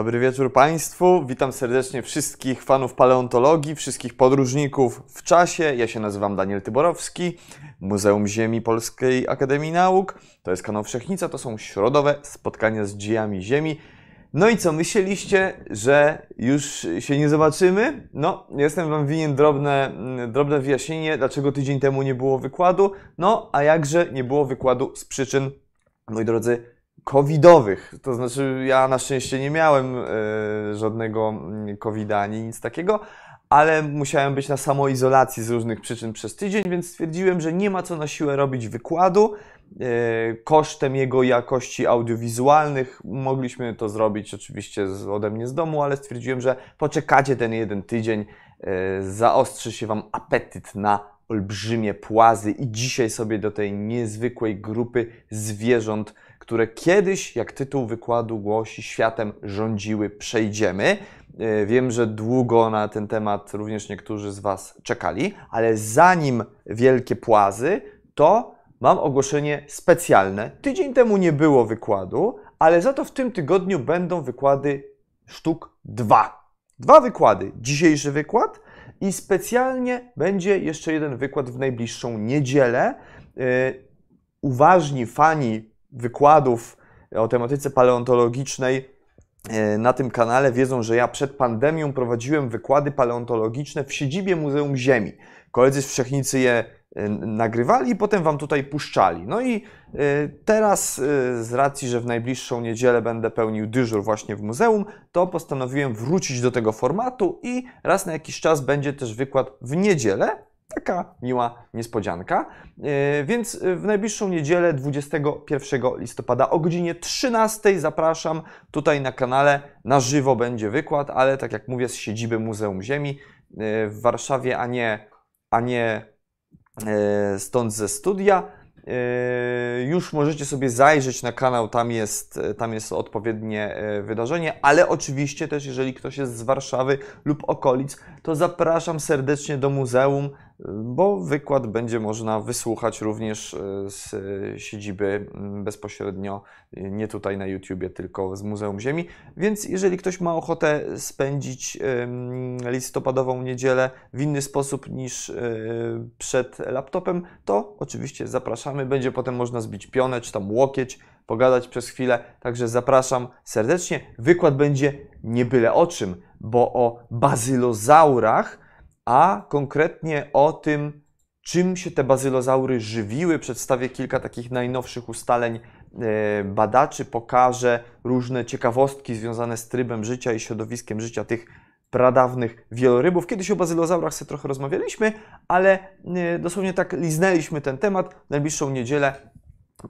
Dobry wieczór Państwu. Witam serdecznie wszystkich fanów paleontologii, wszystkich podróżników w czasie. Ja się nazywam Daniel Tyborowski, Muzeum Ziemi Polskiej Akademii Nauk. To jest kanał Wszechnica, to są środowe spotkania z dziejami Ziemi. No i co, myśleliście, że już się nie zobaczymy? No, jestem Wam winien drobne, drobne wyjaśnienie, dlaczego tydzień temu nie było wykładu. No, a jakże nie było wykładu z przyczyn, moi drodzy, covidowych. To znaczy, ja na szczęście nie miałem e, żadnego mm, covida ani nic takiego, ale musiałem być na samoizolacji z różnych przyczyn przez tydzień, więc stwierdziłem, że nie ma co na siłę robić wykładu. E, kosztem jego jakości audiowizualnych mogliśmy to zrobić oczywiście ode mnie z domu, ale stwierdziłem, że poczekacie ten jeden tydzień, e, zaostrzy się Wam apetyt na olbrzymie płazy i dzisiaj sobie do tej niezwykłej grupy zwierząt które kiedyś, jak tytuł wykładu głosi, światem rządziły, przejdziemy. E, wiem, że długo na ten temat również niektórzy z Was czekali, ale zanim wielkie płazy, to mam ogłoszenie specjalne. Tydzień temu nie było wykładu, ale za to w tym tygodniu będą wykłady sztuk dwa. Dwa wykłady. Dzisiejszy wykład i specjalnie będzie jeszcze jeden wykład w najbliższą niedzielę. E, uważni fani wykładów o tematyce paleontologicznej e, na tym kanale wiedzą, że ja przed pandemią prowadziłem wykłady paleontologiczne w siedzibie Muzeum Ziemi. Koledzy z Wszechnicy je e, nagrywali i potem wam tutaj puszczali. No i e, teraz, z racji, że w najbliższą niedzielę będę pełnił dyżur właśnie w muzeum, to postanowiłem wrócić do tego formatu i raz na jakiś czas będzie też wykład w niedzielę, Taka miła niespodzianka. E, więc e, w najbliższą niedzielę 21 listopada o godzinie 13 zapraszam tutaj na kanale. Na żywo będzie wykład, ale tak jak mówię, z siedziby Muzeum Ziemi e, w Warszawie, a nie, a nie stąd ze studia. Już możecie sobie zajrzeć na kanał, tam jest, tam jest odpowiednie wydarzenie, ale oczywiście też, jeżeli ktoś jest z Warszawy lub okolic, to zapraszam serdecznie do muzeum bo wykład będzie można wysłuchać również e, z e, siedziby mm, bezpośrednio, e, nie tutaj na YouTubie, tylko z Muzeum Ziemi. Więc jeżeli ktoś ma ochotę spędzić listopadową niedzielę w inny sposób niż przed laptopem, to oczywiście zapraszamy. Będzie potem można zbić pionę czy tam łokieć, pogadać przez chwilę. Także zapraszam serdecznie. Wykład będzie nie byle o czym, bo o bazylozaurach a konkretnie o tym, czym się te bazylozaury żywiły. Przedstawię kilka takich najnowszych ustaleń e, badaczy, pokażę różne ciekawostki związane z trybem życia i środowiskiem życia tych pradawnych wielorybów. Kiedyś o bazylozaurach sobie trochę rozmawialiśmy, ale e, dosłownie tak liznęliśmy ten temat. Najbliższą niedzielę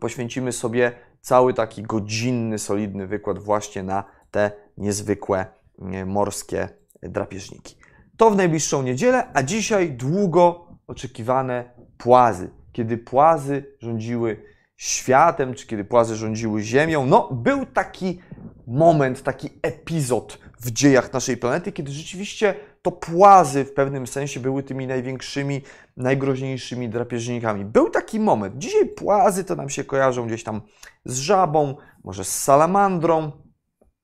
poświęcimy sobie cały taki godzinny, solidny wykład właśnie na te niezwykłe e, morskie drapieżniki. To w najbliższą niedzielę, a dzisiaj długo oczekiwane płazy. Kiedy płazy rządziły światem, czy kiedy płazy rządziły Ziemią, no był taki moment, taki epizod w dziejach naszej planety, kiedy rzeczywiście to płazy w pewnym sensie były tymi największymi, najgroźniejszymi drapieżnikami. Był taki moment. Dzisiaj płazy to nam się kojarzą gdzieś tam z żabą, może z salamandrą,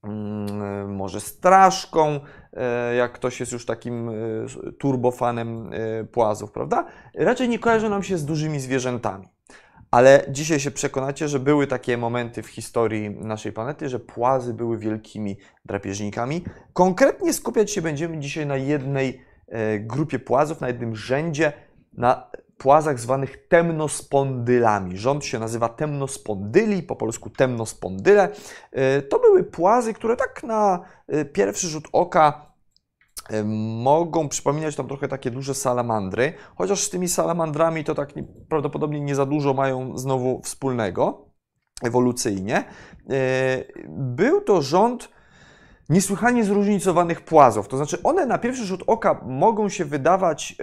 Mm, e, może straszką, e, jak ktoś jest już takim e, turbofanem płazów, prawda? Raczej nie kojarzy nam się z dużymi zwierzętami. Ale dzisiaj się przekonacie, że były takie momenty w historii naszej planety, że płazy były wielkimi drapieżnikami. Konkretnie skupiać się będziemy dzisiaj na jednej grupie płazów, na jednym rzędzie, na płazach zwanych temnospondylami. Rząd się nazywa temnospondyli, po polsku temnospondyle. E, to były płazy, które tak na e, pierwszy rzut oka e, mogą przypominać tam trochę takie duże salamandry, chociaż z tymi salamandrami to tak prawdopodobnie nie za dużo mają znowu wspólnego ewolucyjnie. Był to rząd niesłychanie zróżnicowanych płazów. To znaczy, one na pierwszy rzut oka mogą się wydawać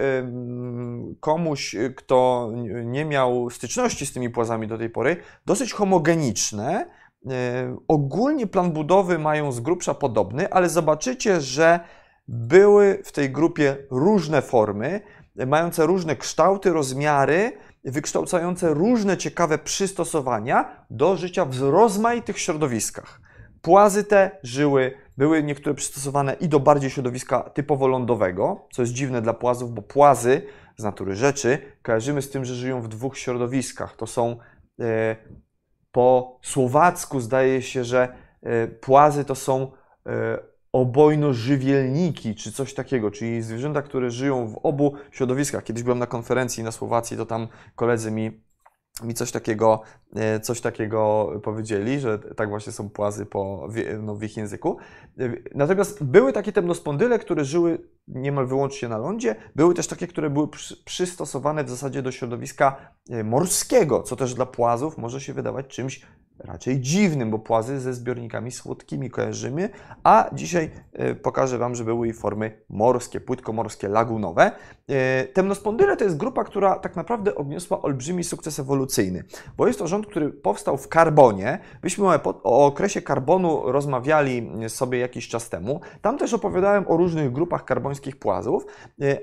komuś, y, kto nie miał styczności z tymi płazami do tej pory, dosyć homogeniczne. E, ogólnie plan budowy mają z grubsza podobny, ale zobaczycie, że były w tej grupie różne formy, mające różne kształty, rozmiary, wykształcające różne ciekawe przystosowania do życia w rozmaitych środowiskach. Płazy te żyły były niektóre przystosowane i do bardziej środowiska typowo lądowego, co jest dziwne dla płazów, bo płazy z natury rzeczy kojarzymy z tym, że żyją w dwóch środowiskach. To są e, po słowacku zdaje się, że e, płazy to są e, obojnożywielniki, czy coś takiego, czyli zwierzęta, które żyją w obu środowiskach. Kiedyś byłem na konferencji na Słowacji, to tam koledzy mi mi coś takiego, e, coś takiego powiedzieli, że tak właśnie są płazy po, no, w ich języku. E, natomiast były takie temnospondyle, które żyły niemal wyłącznie na lądzie. Były też takie, które były przystosowane w zasadzie do środowiska e, morskiego, co też dla płazów może się wydawać czymś raczej dziwnym, bo płazy ze zbiornikami słodkimi kojarzymy, a dzisiaj e, pokażę Wam, że były i formy morskie, płytkomorskie, lagunowe. E, temnospondyle to jest grupa, która tak naprawdę odniosła olbrzymi sukces ewolucyjny, bo jest to rząd, który powstał w karbonie. Myśmy o okresie karbonu rozmawiali e, sobie jakiś czas temu. Tam też opowiadałem o różnych grupach karbońskich płazów,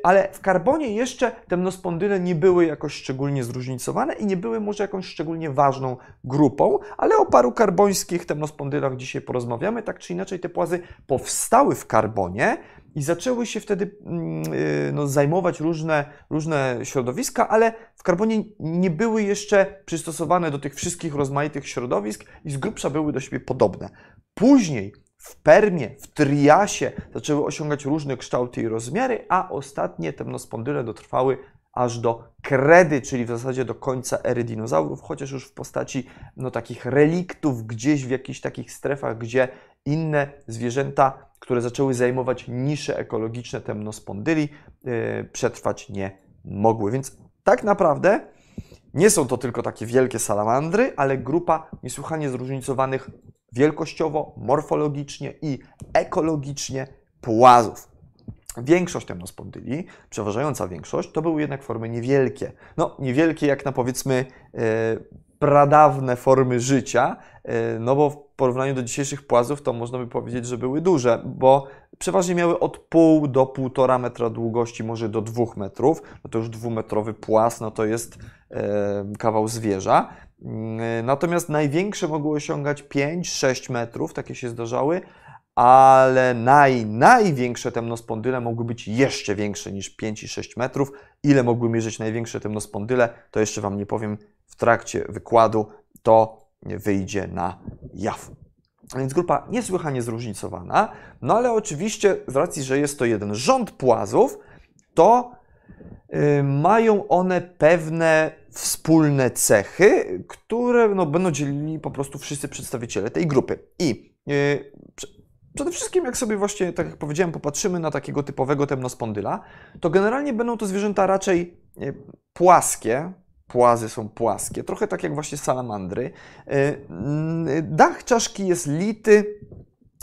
ale w karbonie jeszcze temnospondyle nie były jakoś szczególnie zróżnicowane i nie były może jakąś szczególnie ważną grupą, ale o paru karbońskich temnospondylach dzisiaj porozmawiamy. Tak czy inaczej te płazy powstały w karbonie i zaczęły się wtedy mm, y, no, zajmować różne, różne środowiska, ale w karbonie nie były jeszcze przystosowane do tych wszystkich rozmaitych środowisk i z grubsza były do siebie podobne. Później w Permie, w Triasie zaczęły osiągać różne kształty i rozmiary, a ostatnie temnospondyle dotrwały aż do kredy, czyli w zasadzie do końca ery dinozaurów, chociaż już w postaci no, takich reliktów gdzieś w jakichś takich strefach, gdzie inne zwierzęta, które zaczęły zajmować nisze ekologiczne temnospondyli, yy, przetrwać nie mogły. Więc tak naprawdę nie są to tylko takie wielkie salamandry, ale grupa niesłychanie zróżnicowanych wielkościowo, morfologicznie i ekologicznie płazów. Większość temnospondyli, przeważająca większość, to były jednak formy niewielkie. No, niewielkie jak na powiedzmy e, pradawne formy życia, e, no bo w porównaniu do dzisiejszych płazów to można by powiedzieć, że były duże, bo przeważnie miały od pół do półtora metra długości, może do dwóch metrów. No to już dwumetrowy płaz, no to jest e, kawał zwierza. Mm, natomiast największe mogły osiągać 5-6 metrów, takie się zdarzały, ale naj, największe temnospondyle mogły być jeszcze większe niż 5 i 6 metrów. Ile mogły mierzyć największe temnospondyle, to jeszcze Wam nie powiem w trakcie wykładu, to wyjdzie na jaw. Więc grupa niesłychanie zróżnicowana, no ale oczywiście z racji, że jest to jeden rząd płazów, to yy, mają one pewne wspólne cechy, które no, będą dzielili po prostu wszyscy przedstawiciele tej grupy. I yy, Przede wszystkim, jak sobie właśnie, tak jak powiedziałem, popatrzymy na takiego typowego temnospondyla, to generalnie będą to zwierzęta raczej płaskie, płazy są płaskie, trochę tak jak właśnie salamandry. E, dach czaszki jest lity,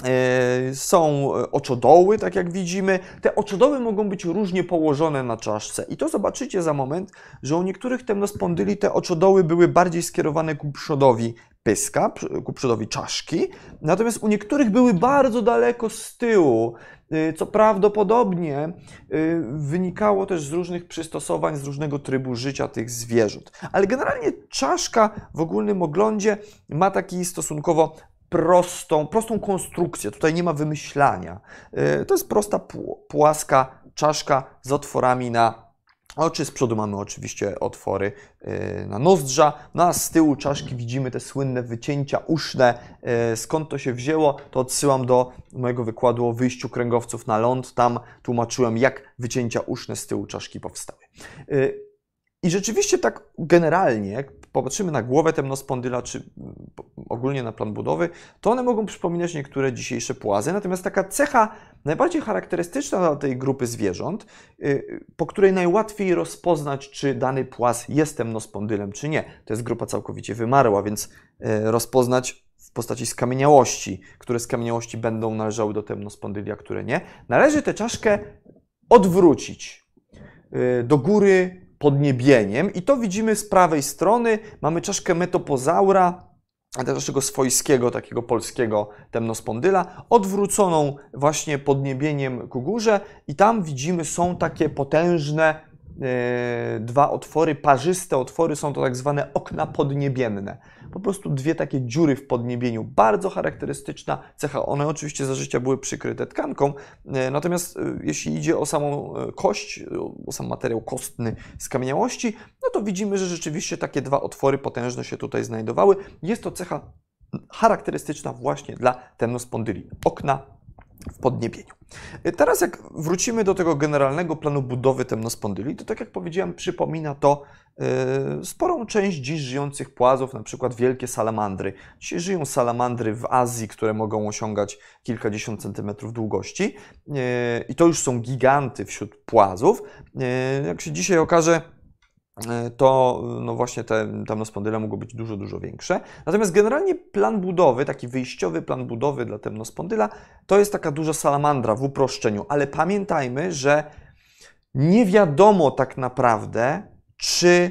e, są e, oczodoły, tak jak widzimy. Te oczodoły mogą być różnie położone na czaszce i to zobaczycie za moment, że u niektórych temnospondyli te oczodoły były bardziej skierowane ku przodowi pyska, ku przodowi czaszki, natomiast u niektórych były bardzo daleko z tyłu, y, co prawdopodobnie y, wynikało też z różnych przystosowań, z różnego trybu życia tych zwierząt. Ale generalnie czaszka w ogólnym oglądzie ma taki stosunkowo prostą, prostą konstrukcję. Tutaj nie ma wymyślania. Y, to jest prosta, płaska czaszka z otworami na Oczy z przodu mamy oczywiście otwory y, na nozdrza, no a z tyłu czaszki widzimy te słynne wycięcia uszne. Y, skąd to się wzięło, to odsyłam do mojego wykładu o wyjściu kręgowców na ląd. Tam tłumaczyłem, jak wycięcia uszne z tyłu czaszki powstały. Y, I rzeczywiście tak generalnie, popatrzymy na głowę temnospondyla, czy mm, ogólnie na plan budowy, to one mogą przypominać niektóre dzisiejsze płazy. Natomiast taka cecha najbardziej charakterystyczna dla tej grupy zwierząt, y, po której najłatwiej rozpoznać, czy dany płaz jest temnospondylem, czy nie. To jest grupa całkowicie wymarła, więc y, rozpoznać w postaci skamieniałości, które skamieniałości będą należały do temnospondyli, a które nie, należy tę czaszkę odwrócić y, do góry podniebieniem. I to widzimy z prawej strony. Mamy czaszkę metopozaura, a też naszego swojskiego, takiego polskiego temnospondyla, odwróconą właśnie podniebieniem ku górze i tam widzimy są takie potężne E, dwa otwory, parzyste otwory, są to tak zwane okna podniebienne. Po prostu dwie takie dziury w podniebieniu. Bardzo charakterystyczna cecha. One oczywiście za życia były przykryte tkanką, e, natomiast e, jeśli idzie o samą kość, o sam materiał kostny z kamieniałości, no to widzimy, że rzeczywiście takie dwa otwory potężne się tutaj znajdowały. Jest to cecha charakterystyczna właśnie dla temnospondyli. Okna w podniebieniu. Y, teraz jak wrócimy do tego generalnego planu budowy temnospondyli, to tak jak powiedziałem, przypomina to y, sporą część dziś żyjących płazów, na przykład wielkie salamandry. Dzisiaj żyją salamandry w Azji, które mogą osiągać kilkadziesiąt centymetrów długości y, i to już są giganty wśród płazów. Jak się dzisiaj okaże, E, to e, no właśnie te temnospondyle mogą być dużo, dużo większe. Natomiast generalnie plan budowy, taki wyjściowy plan budowy dla temnospondyla, to jest taka duża salamandra w uproszczeniu, ale pamiętajmy, że nie wiadomo tak naprawdę, czy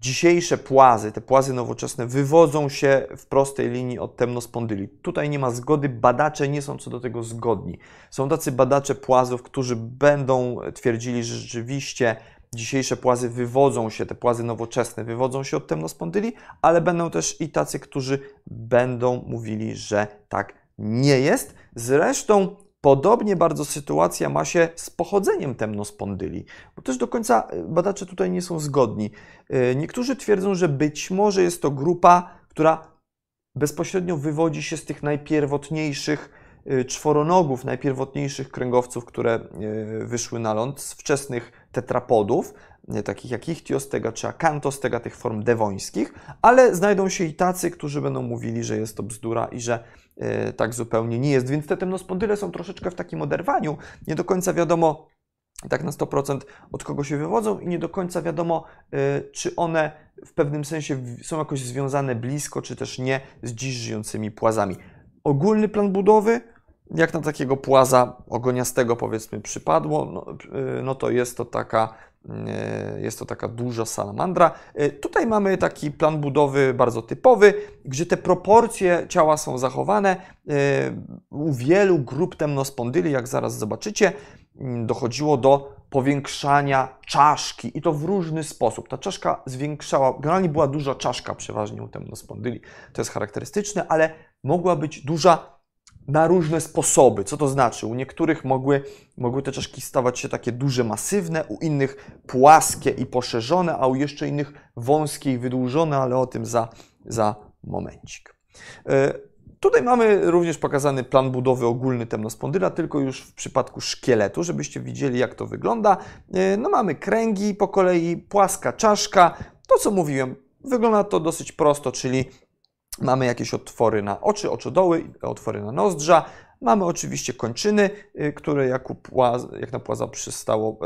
dzisiejsze płazy, te płazy nowoczesne, wywodzą się w prostej linii od temnospondyli. Tutaj nie ma zgody, badacze nie są co do tego zgodni. Są tacy badacze płazów, którzy będą twierdzili, że rzeczywiście dzisiejsze płazy wywodzą się, te płazy nowoczesne wywodzą się od temnospondyli, ale będą też i tacy, którzy będą mówili, że tak nie jest. Zresztą Podobnie bardzo sytuacja ma się z pochodzeniem temnospondyli, bo też do końca e, badacze tutaj nie są zgodni. E, niektórzy twierdzą, że być może jest to grupa, która bezpośrednio wywodzi się z tych najpierwotniejszych Y, czworonogów, najpierwotniejszych kręgowców, które y, wyszły na ląd z wczesnych tetrapodów, takich jak ichtiostega czy akantostega, tych form dewońskich, ale znajdą się i tacy, którzy będą mówili, że jest to bzdura i że y, tak zupełnie nie jest. Więc te temnospondyle są troszeczkę w takim oderwaniu. Nie do końca wiadomo, tak na 100% od kogo się wywodzą i nie do końca wiadomo, czy one w pewnym sensie są jakoś związane blisko, czy też nie z dziś żyjącymi płazami. Ogólny plan budowy jak na takiego płaza ogoniastego powiedzmy przypadło, no, y, no to jest to taka y, jest to taka duża salamandra. Y, tutaj mamy taki plan budowy bardzo typowy, gdzie te proporcje ciała są zachowane. U wielu grup temnospondyli, jak zaraz zobaczycie, mm, dochodziło do powiększania czaszki i to w różny sposób. Ta czaszka zwiększała, generalnie była duża czaszka przeważnie u temnospondyli, to jest charakterystyczne, ale mogła być duża na różne sposoby. Co to znaczy? U niektórych mogły, mogły te czaszki stawać się takie duże, masywne, u innych płaskie i poszerzone, a u jeszcze innych wąskie i wydłużone, ale o tym za, za momencik. E, tutaj mamy również pokazany plan budowy ogólny temnospondyla, tylko już w przypadku szkieletu, żebyście widzieli jak to wygląda. E, no mamy kręgi po kolei, płaska czaszka, to co mówiłem, wygląda to dosyć prosto, czyli Mamy jakieś otwory na oczy, oczodoły, otwory na nozdrza. Mamy oczywiście kończyny, y, które jak, jak na płaza przystało,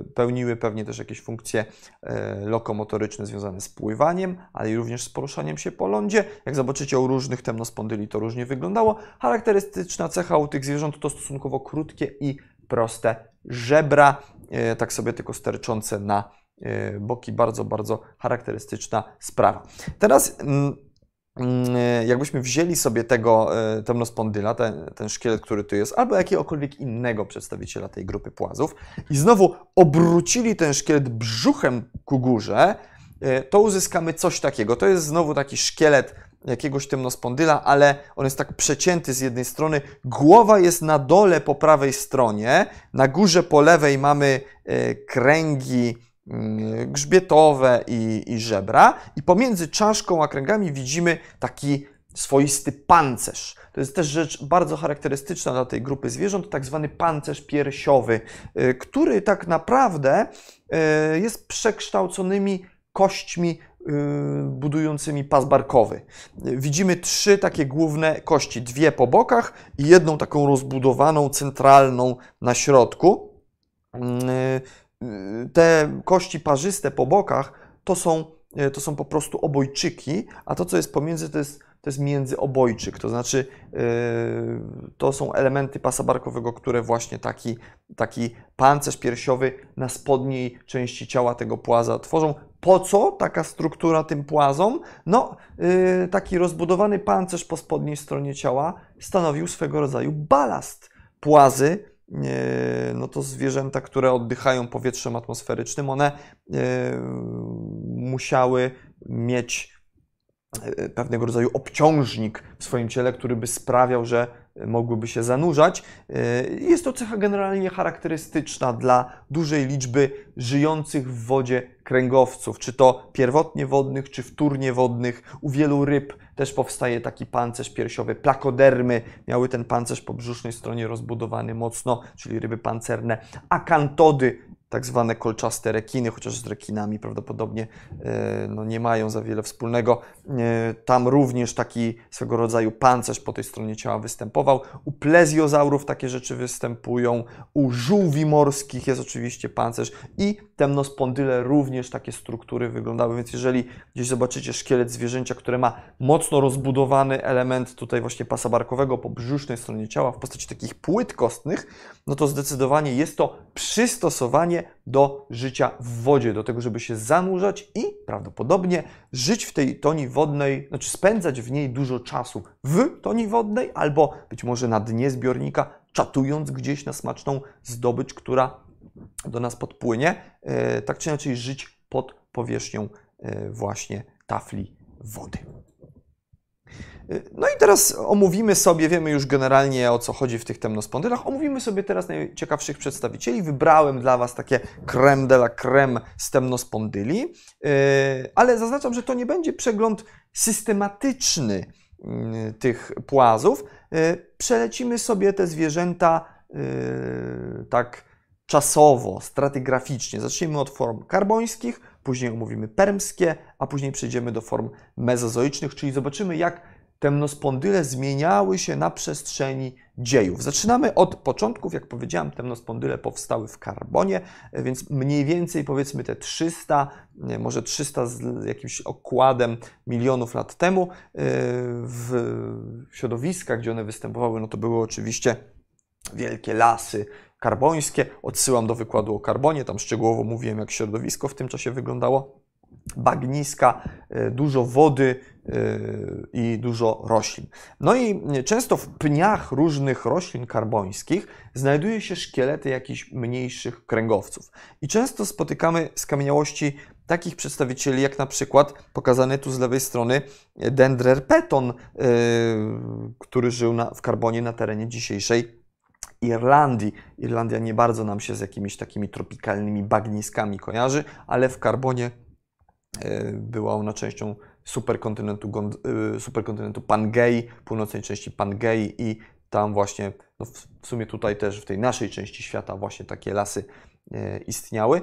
y, pełniły pewnie też jakieś funkcje y, lokomotoryczne związane z pływaniem, ale i również z poruszaniem się po lądzie. Jak zobaczycie u różnych temnospondyli to różnie wyglądało. Charakterystyczna cecha u tych zwierząt to stosunkowo krótkie i proste żebra, tak sobie tylko sterczące na boki. Bardzo, bardzo charakterystyczna sprawa. Teraz mm, Mm, e, jakbyśmy wzięli sobie tego e, temnospondyla, ten, ten szkielet, który tu jest, albo jakiegokolwiek innego przedstawiciela tej grupy płazów i znowu obrócili ten szkielet brzuchem ku górze, e, to uzyskamy coś takiego. To jest znowu taki szkielet jakiegoś temnospondyla, ale on jest tak przecięty z jednej strony. Głowa jest na dole po prawej stronie, na górze po lewej mamy kręgi Mm, grzbietowe i, i żebra, i pomiędzy czaszką a kręgami widzimy taki swoisty pancerz. To jest też rzecz bardzo charakterystyczna dla tej grupy zwierząt, tak zwany pancerz piersiowy, y, który tak naprawdę y, jest przekształconymi kośćmi y, budującymi pas barkowy. Widzimy trzy takie główne kości, dwie po bokach i jedną taką rozbudowaną, centralną na środku. Mm, Y, te kości parzyste po bokach to są, y, to są po prostu obojczyki, a to, co jest pomiędzy, to jest, to jest międzyobojczyk, to znaczy y, to są elementy pasa barkowego, które właśnie taki, taki pancerz piersiowy na spodniej części ciała tego płaza tworzą. Po co taka struktura tym płazom? No, taki rozbudowany pancerz po spodniej stronie ciała stanowił swego rodzaju balast. Płazy E, no to zwierzęta, które oddychają powietrzem atmosferycznym, one e, musiały mieć e, pewnego rodzaju obciążnik w swoim ciele, który by sprawiał, że mogłyby się zanurzać. Y, jest to cecha generalnie charakterystyczna dla dużej liczby żyjących w wodzie kręgowców, czy to pierwotnie wodnych, czy wtórnie wodnych. U wielu ryb też powstaje taki pancerz piersiowy. Plakodermy miały ten pancerz po brzusznej stronie rozbudowany mocno, czyli ryby pancerne. Akantody tak zwane kolczaste rekiny, chociaż z rekinami prawdopodobnie e, no, nie mają za wiele wspólnego. E, tam również taki swego rodzaju pancerz po tej stronie ciała występował. U plezjozaurów takie rzeczy występują, u żółwi morskich jest oczywiście pancerz i temnospondyle również takie struktury wyglądały, więc jeżeli gdzieś zobaczycie szkielet zwierzęcia, które ma mocno rozbudowany element tutaj właśnie pasa barkowego po brzusznej stronie ciała w postaci takich płyt kostnych, no to zdecydowanie jest to przystosowanie do życia w wodzie, do tego, żeby się zanurzać i prawdopodobnie żyć w tej toni wodnej, znaczy spędzać w niej dużo czasu w toni wodnej albo być może na dnie zbiornika, czatując gdzieś na smaczną zdobycz, która do nas podpłynie. E, tak czy inaczej, żyć pod powierzchnią e, właśnie tafli wody. No i teraz omówimy sobie, wiemy już generalnie o co chodzi w tych temnospondylach, omówimy sobie teraz najciekawszych przedstawicieli. Wybrałem dla Was takie creme de la creme z temnospondyli, y, ale zaznaczam, że to nie będzie przegląd systematyczny y, tych płazów. Y, przelecimy sobie te zwierzęta tak czasowo, stratygraficznie. Zacznijmy od form karbońskich, później omówimy permskie, a później przejdziemy do form mezozoicznych, czyli zobaczymy jak temnospondyle zmieniały się na przestrzeni dziejów. Zaczynamy od początków, jak powiedziałem, temnospondyle powstały w karbonie, więc mniej więcej powiedzmy te 300, może 300 z jakimś okładem milionów lat temu e, w środowiskach, gdzie one występowały, no to były oczywiście wielkie lasy karbońskie. Odsyłam do wykładu o karbonie, tam szczegółowo mówiłem, jak środowisko w tym czasie wyglądało bagniska, e, dużo wody e, i dużo roślin. No i często w pniach różnych roślin karbońskich znajduje się szkielety jakichś mniejszych kręgowców. I często spotykamy skamieniałości takich przedstawicieli, jak na przykład pokazany tu z lewej strony dendrerpeton, e, który żył na, w karbonie na terenie dzisiejszej Irlandii. Irlandia nie bardzo nam się z jakimiś takimi tropikalnymi bagniskami kojarzy, ale w karbonie E, była ona częścią superkontynentu, e, superkontynentu Pangei, północnej części Pangei i tam właśnie, no w sumie tutaj też w tej naszej części świata właśnie takie lasy e, istniały.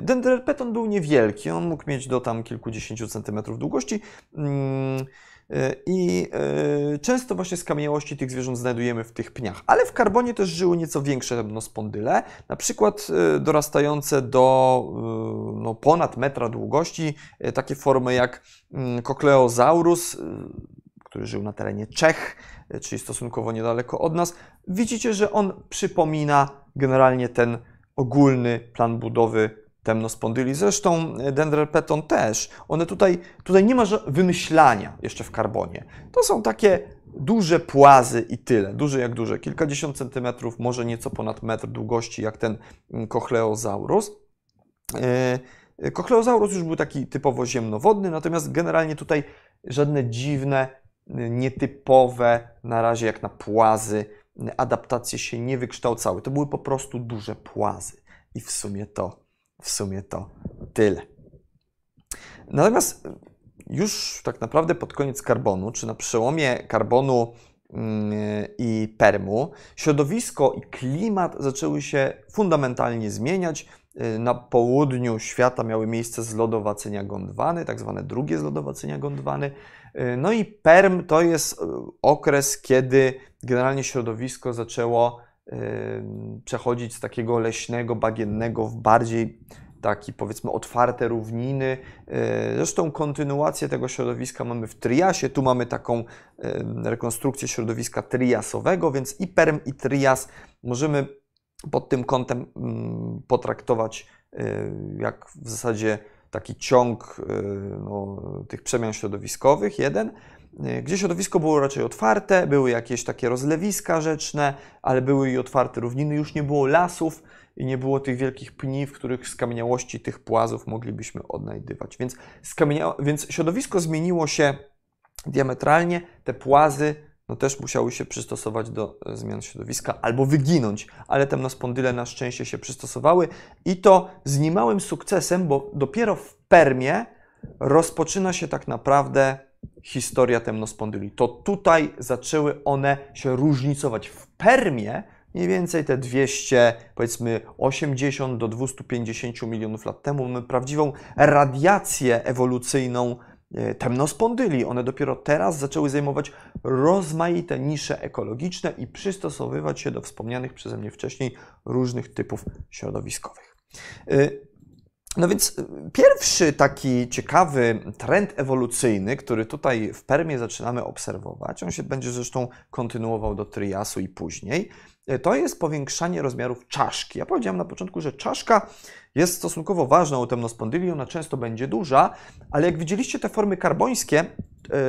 Dendropeton był niewielki, on mógł mieć do tam kilkudziesięciu centymetrów długości. Mm, E, I e, często właśnie skamieniałości tych zwierząt znajdujemy w tych pniach, ale w karbonie też żyły nieco większe rebnospondyle, na przykład e, dorastające do no, ponad metra długości, takie formy jak kokleozaurus, mm, który żył na terenie Czech, czyli stosunkowo niedaleko od nas. Widzicie, że on przypomina generalnie ten ogólny plan budowy temnospondyli. Zresztą e, dendrelpeton też. One tutaj, tutaj nie ma wymyślania jeszcze w karbonie. To są takie duże płazy i tyle. Duże jak duże. Kilkadziesiąt centymetrów, może nieco ponad metr długości, jak ten kochleozaurus. Mm, kochleozaurus e, e, już był taki typowo ziemnowodny, natomiast generalnie tutaj żadne dziwne, nietypowe, na razie jak na płazy, adaptacje się nie wykształcały. To były po prostu duże płazy. I w sumie to w sumie to tyle. Natomiast już tak naprawdę pod koniec karbonu, czy na przełomie karbonu mm, i permu, środowisko i klimat zaczęły się fundamentalnie zmieniać. Y, na południu świata miały miejsce zlodowacenia Gondwany, tak zwane drugie zlodowacenia Gondwany. Y, no i perm to jest y, okres, kiedy generalnie środowisko zaczęło przechodzić z takiego leśnego, bagiennego w bardziej taki powiedzmy otwarte równiny. E, zresztą kontynuację tego środowiska mamy w Triasie. Tu mamy taką rekonstrukcję środowiska triasowego, więc i Perm i Trias możemy pod tym kątem mm, potraktować e, jak w zasadzie taki ciąg e, no, tych przemian środowiskowych, jeden. E, gdzie środowisko było raczej otwarte, były jakieś takie rozlewiska rzeczne, ale były i otwarte równiny, już nie było lasów i nie było tych wielkich pni, w których skamieniałości tych płazów moglibyśmy odnajdywać. Więc, skamienia... Więc środowisko zmieniło się diametralnie, te płazy no też musiały się przystosować do e, zmian środowiska albo wyginąć, ale temnospondyle na szczęście się przystosowały i to z niemałym sukcesem, bo dopiero w Permie rozpoczyna się tak naprawdę historia temnospondyli. To tutaj zaczęły one się różnicować. W Permie mniej więcej te 200, powiedzmy 80 do 250 milionów lat temu mamy prawdziwą radiację ewolucyjną e, temnospondyli. One dopiero teraz zaczęły zajmować rozmaite nisze ekologiczne i przystosowywać się do wspomnianych przeze mnie wcześniej różnych typów środowiskowych. E, no więc y, pierwszy taki ciekawy trend ewolucyjny, który tutaj w Permie zaczynamy obserwować, on się będzie zresztą kontynuował do Triasu i później, y, to jest powiększanie rozmiarów czaszki. Ja powiedziałem na początku, że czaszka jest stosunkowo ważną u temnospondyli, ona często będzie duża, ale jak widzieliście te formy karbońskie,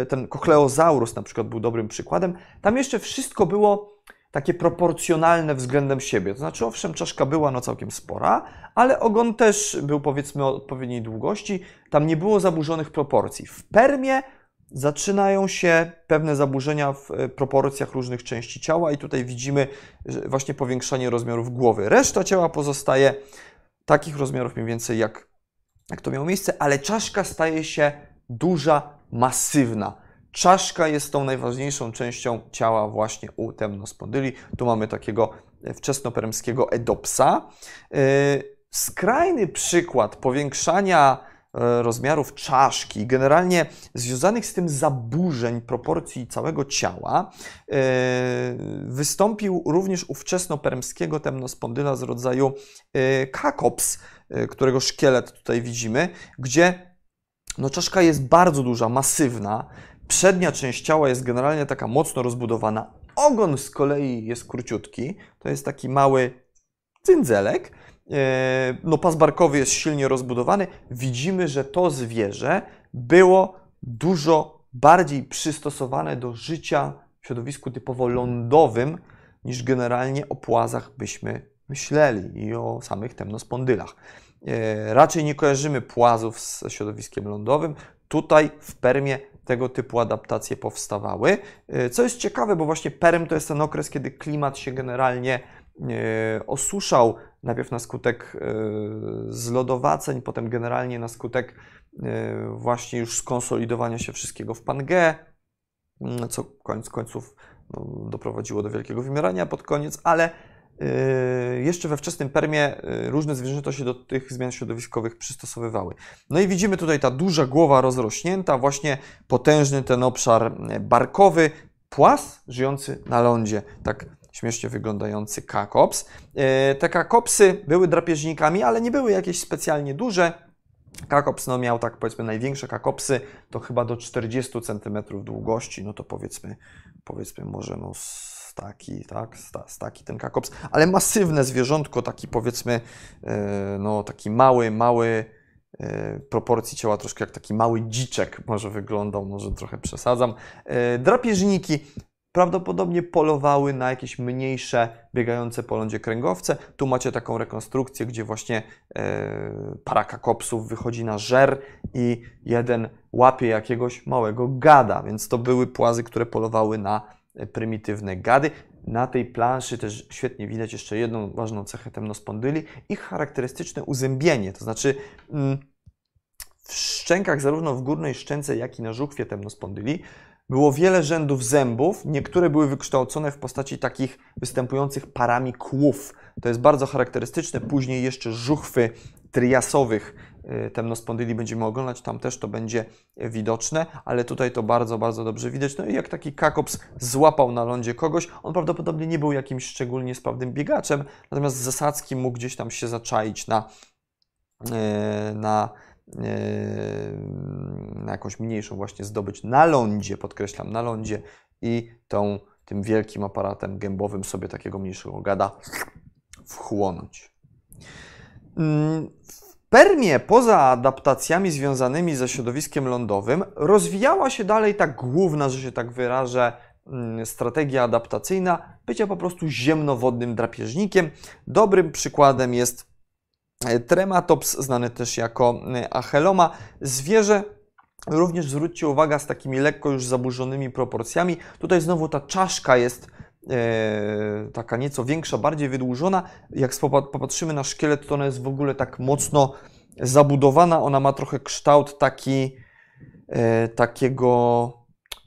y, ten kochleozaurus na przykład był dobrym przykładem, tam jeszcze wszystko było takie proporcjonalne względem siebie. To znaczy, owszem, czaszka była no całkiem spora, ale ogon też był powiedzmy odpowiedniej długości. Tam nie było zaburzonych proporcji. W permie zaczynają się pewne zaburzenia w e, proporcjach różnych części ciała i tutaj widzimy właśnie powiększanie rozmiarów głowy. Reszta ciała pozostaje takich rozmiarów mniej więcej jak, jak to miało miejsce, ale czaszka staje się duża, masywna. Czaszka jest tą najważniejszą częścią ciała właśnie u temnospondyli. Tu mamy takiego e, wczesnoperemskiego edopsa. E, skrajny przykład powiększania e, rozmiarów czaszki, generalnie związanych z tym zaburzeń proporcji całego ciała, wystąpił również u wczesnoperemskiego temnospondyla z rodzaju kakops, którego szkielet tutaj widzimy, gdzie no, czaszka jest bardzo duża, masywna, Przednia część ciała jest generalnie taka mocno rozbudowana. Ogon z kolei jest króciutki, to jest taki mały cyndzelek. E, no, pas barkowy jest silnie rozbudowany. Widzimy, że to zwierzę było dużo bardziej przystosowane do życia w środowisku typowo lądowym niż generalnie o płazach byśmy myśleli i o samych temnospondylach. E, raczej nie kojarzymy płazów z środowiskiem lądowym. Tutaj w Permie tego typu adaptacje powstawały. E, co jest ciekawe, bo właśnie perm to jest ten okres, kiedy klimat się generalnie e, osuszał, najpierw na skutek e, zlodowaceń, potem generalnie na skutek właśnie już skonsolidowania się wszystkiego w Pangę, mm, co koniec końców no, doprowadziło do wielkiego wymierania pod koniec, ale Yy, jeszcze we wczesnym Permie yy, różne zwierzęta się do tych zmian środowiskowych przystosowywały. No i widzimy tutaj ta duża głowa rozrośnięta, właśnie potężny ten obszar e, barkowy, płas żyjący na lądzie, tak śmiesznie wyglądający kakops. E, te kakopsy były drapieżnikami, ale nie były jakieś specjalnie duże. Kakops no, miał tak powiedzmy największe kakopsy to chyba do 40 cm długości, no to powiedzmy, powiedzmy może no Staki, tak, staki ten kakops, ale masywne zwierzątko, taki powiedzmy, e, no taki mały, mały, e, proporcji ciała troszkę jak taki mały dziczek może wyglądał, może trochę przesadzam. E, drapieżniki prawdopodobnie polowały na jakieś mniejsze, biegające po lądzie kręgowce. Tu macie taką rekonstrukcję, gdzie właśnie para kakopsów wychodzi na żer i jeden łapie jakiegoś małego gada, więc to były płazy, które polowały na prymitywne gady. Na tej planszy też świetnie widać jeszcze jedną ważną cechę temnospondyli, ich charakterystyczne uzębienie, to znaczy mm, w szczękach, zarówno w górnej szczęce, jak i na żuchwie temnospondyli, było wiele rzędów zębów, niektóre były wykształcone w postaci takich występujących parami kłów. To jest bardzo charakterystyczne. Później jeszcze żuchwy triasowych Y, temnospondyli będziemy oglądać, tam też to będzie widoczne, ale tutaj to bardzo, bardzo dobrze widać. No i jak taki Kakops złapał na lądzie kogoś, on prawdopodobnie nie był jakimś szczególnie sprawnym biegaczem, natomiast Zasadzki mógł gdzieś tam się zaczaić na, y, na, y, na jakąś mniejszą właśnie zdobyć na lądzie, podkreślam, na lądzie i tą, tym wielkim aparatem gębowym sobie takiego mniejszego gada wchłonąć. Mm, Permie, poza adaptacjami związanymi ze środowiskiem lądowym, rozwijała się dalej ta główna, że się tak wyrażę, mm, strategia adaptacyjna bycia po prostu ziemnowodnym drapieżnikiem. Dobrym przykładem jest e, trematops, znany też jako e, acheloma, zwierzę Również zwróćcie uwagę z takimi lekko już zaburzonymi proporcjami. Tutaj znowu ta czaszka jest E, taka nieco większa, bardziej wydłużona. Jak popatrzymy na szkielet, to ona jest w ogóle tak mocno zabudowana. Ona ma trochę kształt taki, e, takiego,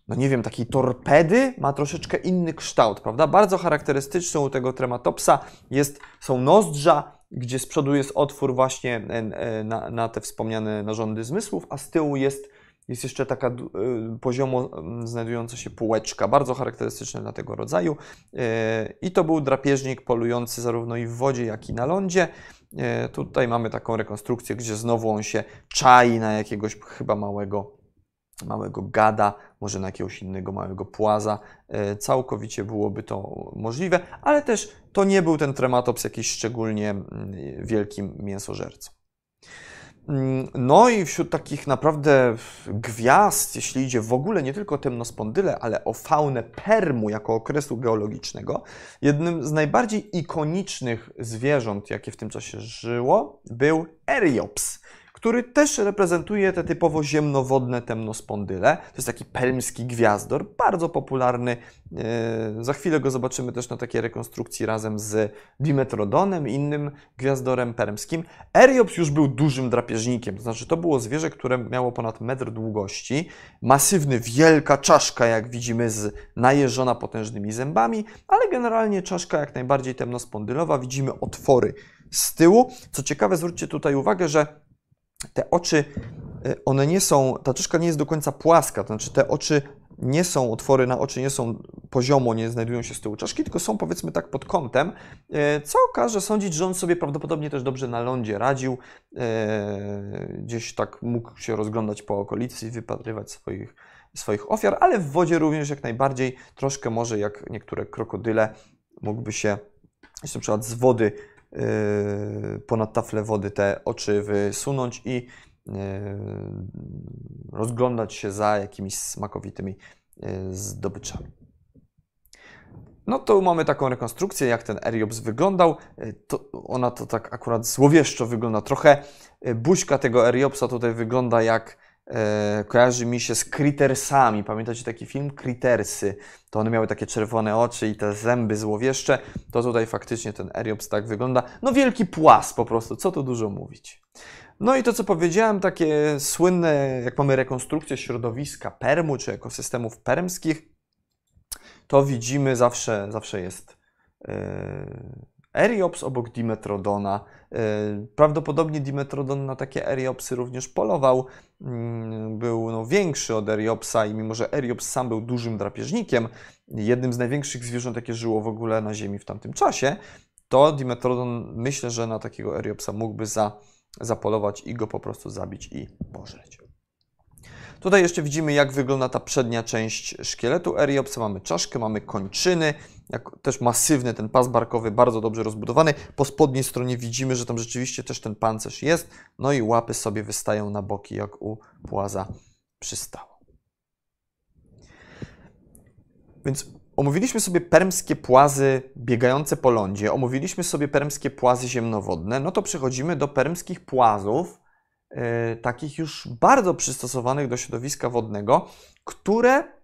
no nie wiem, takiej torpedy. Ma troszeczkę inny kształt, prawda? Bardzo charakterystyczną u tego trematopsa jest, są nozdrza, gdzie z przodu jest otwór właśnie e, na, na te wspomniane narządy zmysłów, a z tyłu jest jest jeszcze taka y, poziomo y, znajdująca się półeczka, bardzo charakterystyczna dla tego rodzaju. Y, I to był drapieżnik polujący zarówno i w wodzie, jak i na lądzie. Tutaj mamy taką rekonstrukcję, gdzie znowu on się czai na jakiegoś chyba małego, małego gada, może na jakiegoś innego małego płaza. Całkowicie byłoby to możliwe, ale też to nie był ten trematops jakiś szczególnie mm, wielkim mięsożercą. Mm, no i wśród takich naprawdę gwiazd, jeśli idzie w ogóle nie tylko o temnospondyle, ale o faunę Permu jako okresu geologicznego, jednym z najbardziej ikonicznych zwierząt, jakie w tym czasie żyło, był Eriops który też reprezentuje te typowo ziemnowodne temnospondyle. To jest taki pelmski gwiazdor, bardzo popularny. E, za chwilę go zobaczymy też na takiej rekonstrukcji razem z Dimetrodonem, innym gwiazdorem permskim. Eriops już był dużym drapieżnikiem, to znaczy to było zwierzę, które miało ponad metr długości, masywny, wielka czaszka, jak widzimy, z najeżona potężnymi zębami, ale generalnie czaszka jak najbardziej temnospondylowa, widzimy otwory z tyłu. Co ciekawe, zwróćcie tutaj uwagę, że te oczy, e, one nie są, ta czaszka nie jest do końca płaska, to znaczy te oczy nie są, otwory na oczy nie są poziomo, nie znajdują się z tyłu czaszki, tylko są powiedzmy tak pod kątem, e, co każe sądzić, że on sobie prawdopodobnie też dobrze na lądzie radził, e, gdzieś tak mógł się rozglądać po okolicy i wypatrywać swoich, swoich ofiar, ale w wodzie również jak najbardziej, troszkę może jak niektóre krokodyle, mógłby się na przykład z wody Y, ponad taflę wody te oczy wysunąć i y, rozglądać się za jakimiś smakowitymi y, zdobyczami. No to mamy taką rekonstrukcję, jak ten Eriops wyglądał. To ona to tak akurat złowieszczo wygląda trochę. Buźka tego Eriopsa tutaj wygląda jak e, kojarzy mi się z Crittersami. Pamiętacie taki film? Crittersy. To one miały takie czerwone oczy i te zęby złowieszcze. To tutaj faktycznie ten Eriops tak wygląda. No wielki płas po prostu, co tu dużo mówić. No i to, co powiedziałem, takie słynne, jak mamy rekonstrukcję środowiska Permu czy ekosystemów permskich, to widzimy zawsze, zawsze jest e, Eriops obok Dimetrodona. Y, prawdopodobnie Dimetrodon na takie Eriopsy również polował. Mm, był no, większy od Eriopsa i mimo, że Eriops sam był dużym drapieżnikiem, jednym z największych zwierząt, jakie żyło w ogóle na Ziemi w tamtym czasie, to Dimetrodon myślę, że na takiego Eriopsa mógłby za, zapolować i go po prostu zabić i pożreć. Tutaj jeszcze widzimy, jak wygląda ta przednia część szkieletu Eriopsa. Mamy czaszkę, mamy kończyny, jak też masywny ten pas barkowy, bardzo dobrze rozbudowany. Po spodniej stronie widzimy, że tam rzeczywiście też ten pancerz jest, no i łapy sobie wystają na boki, jak u płaza przystało. Więc omówiliśmy sobie permskie płazy biegające po lądzie, omówiliśmy sobie permskie płazy ziemnowodne, no to przechodzimy do permskich płazów, yy, takich już bardzo przystosowanych do środowiska wodnego, które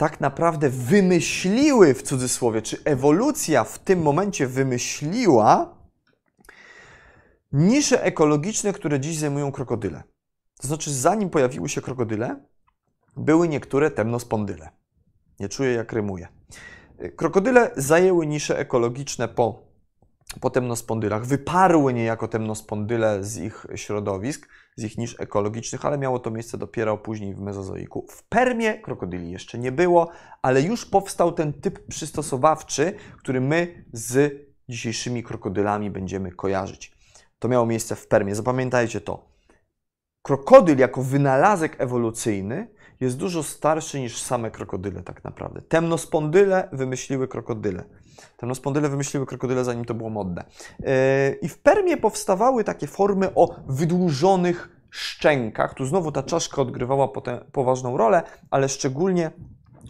tak naprawdę wymyśliły w cudzysłowie, czy ewolucja w tym momencie wymyśliła nisze ekologiczne, które dziś zajmują krokodyle. To znaczy, zanim pojawiły się krokodyle, były niektóre temnospondyle. Nie czuję, jak rymuję. Krokodyle zajęły nisze ekologiczne po po temnospondylach. Wyparły niejako temnospondyle z ich środowisk, z ich nisz ekologicznych, ale miało to miejsce dopiero później w mezozoiku. W Permie krokodyli jeszcze nie było, ale już powstał ten typ przystosowawczy, który my z dzisiejszymi krokodylami będziemy kojarzyć. To miało miejsce w Permie. Zapamiętajcie to. Krokodyl jako wynalazek ewolucyjny jest dużo starszy niż same krokodyle tak naprawdę. Temnospondyle wymyśliły krokodyle. Temnospondyle wymyśliły krokodyle, zanim to było modne. Yy, I w Permie powstawały takie formy o wydłużonych szczękach. Tu znowu ta czaszka odgrywała potem poważną rolę, ale szczególnie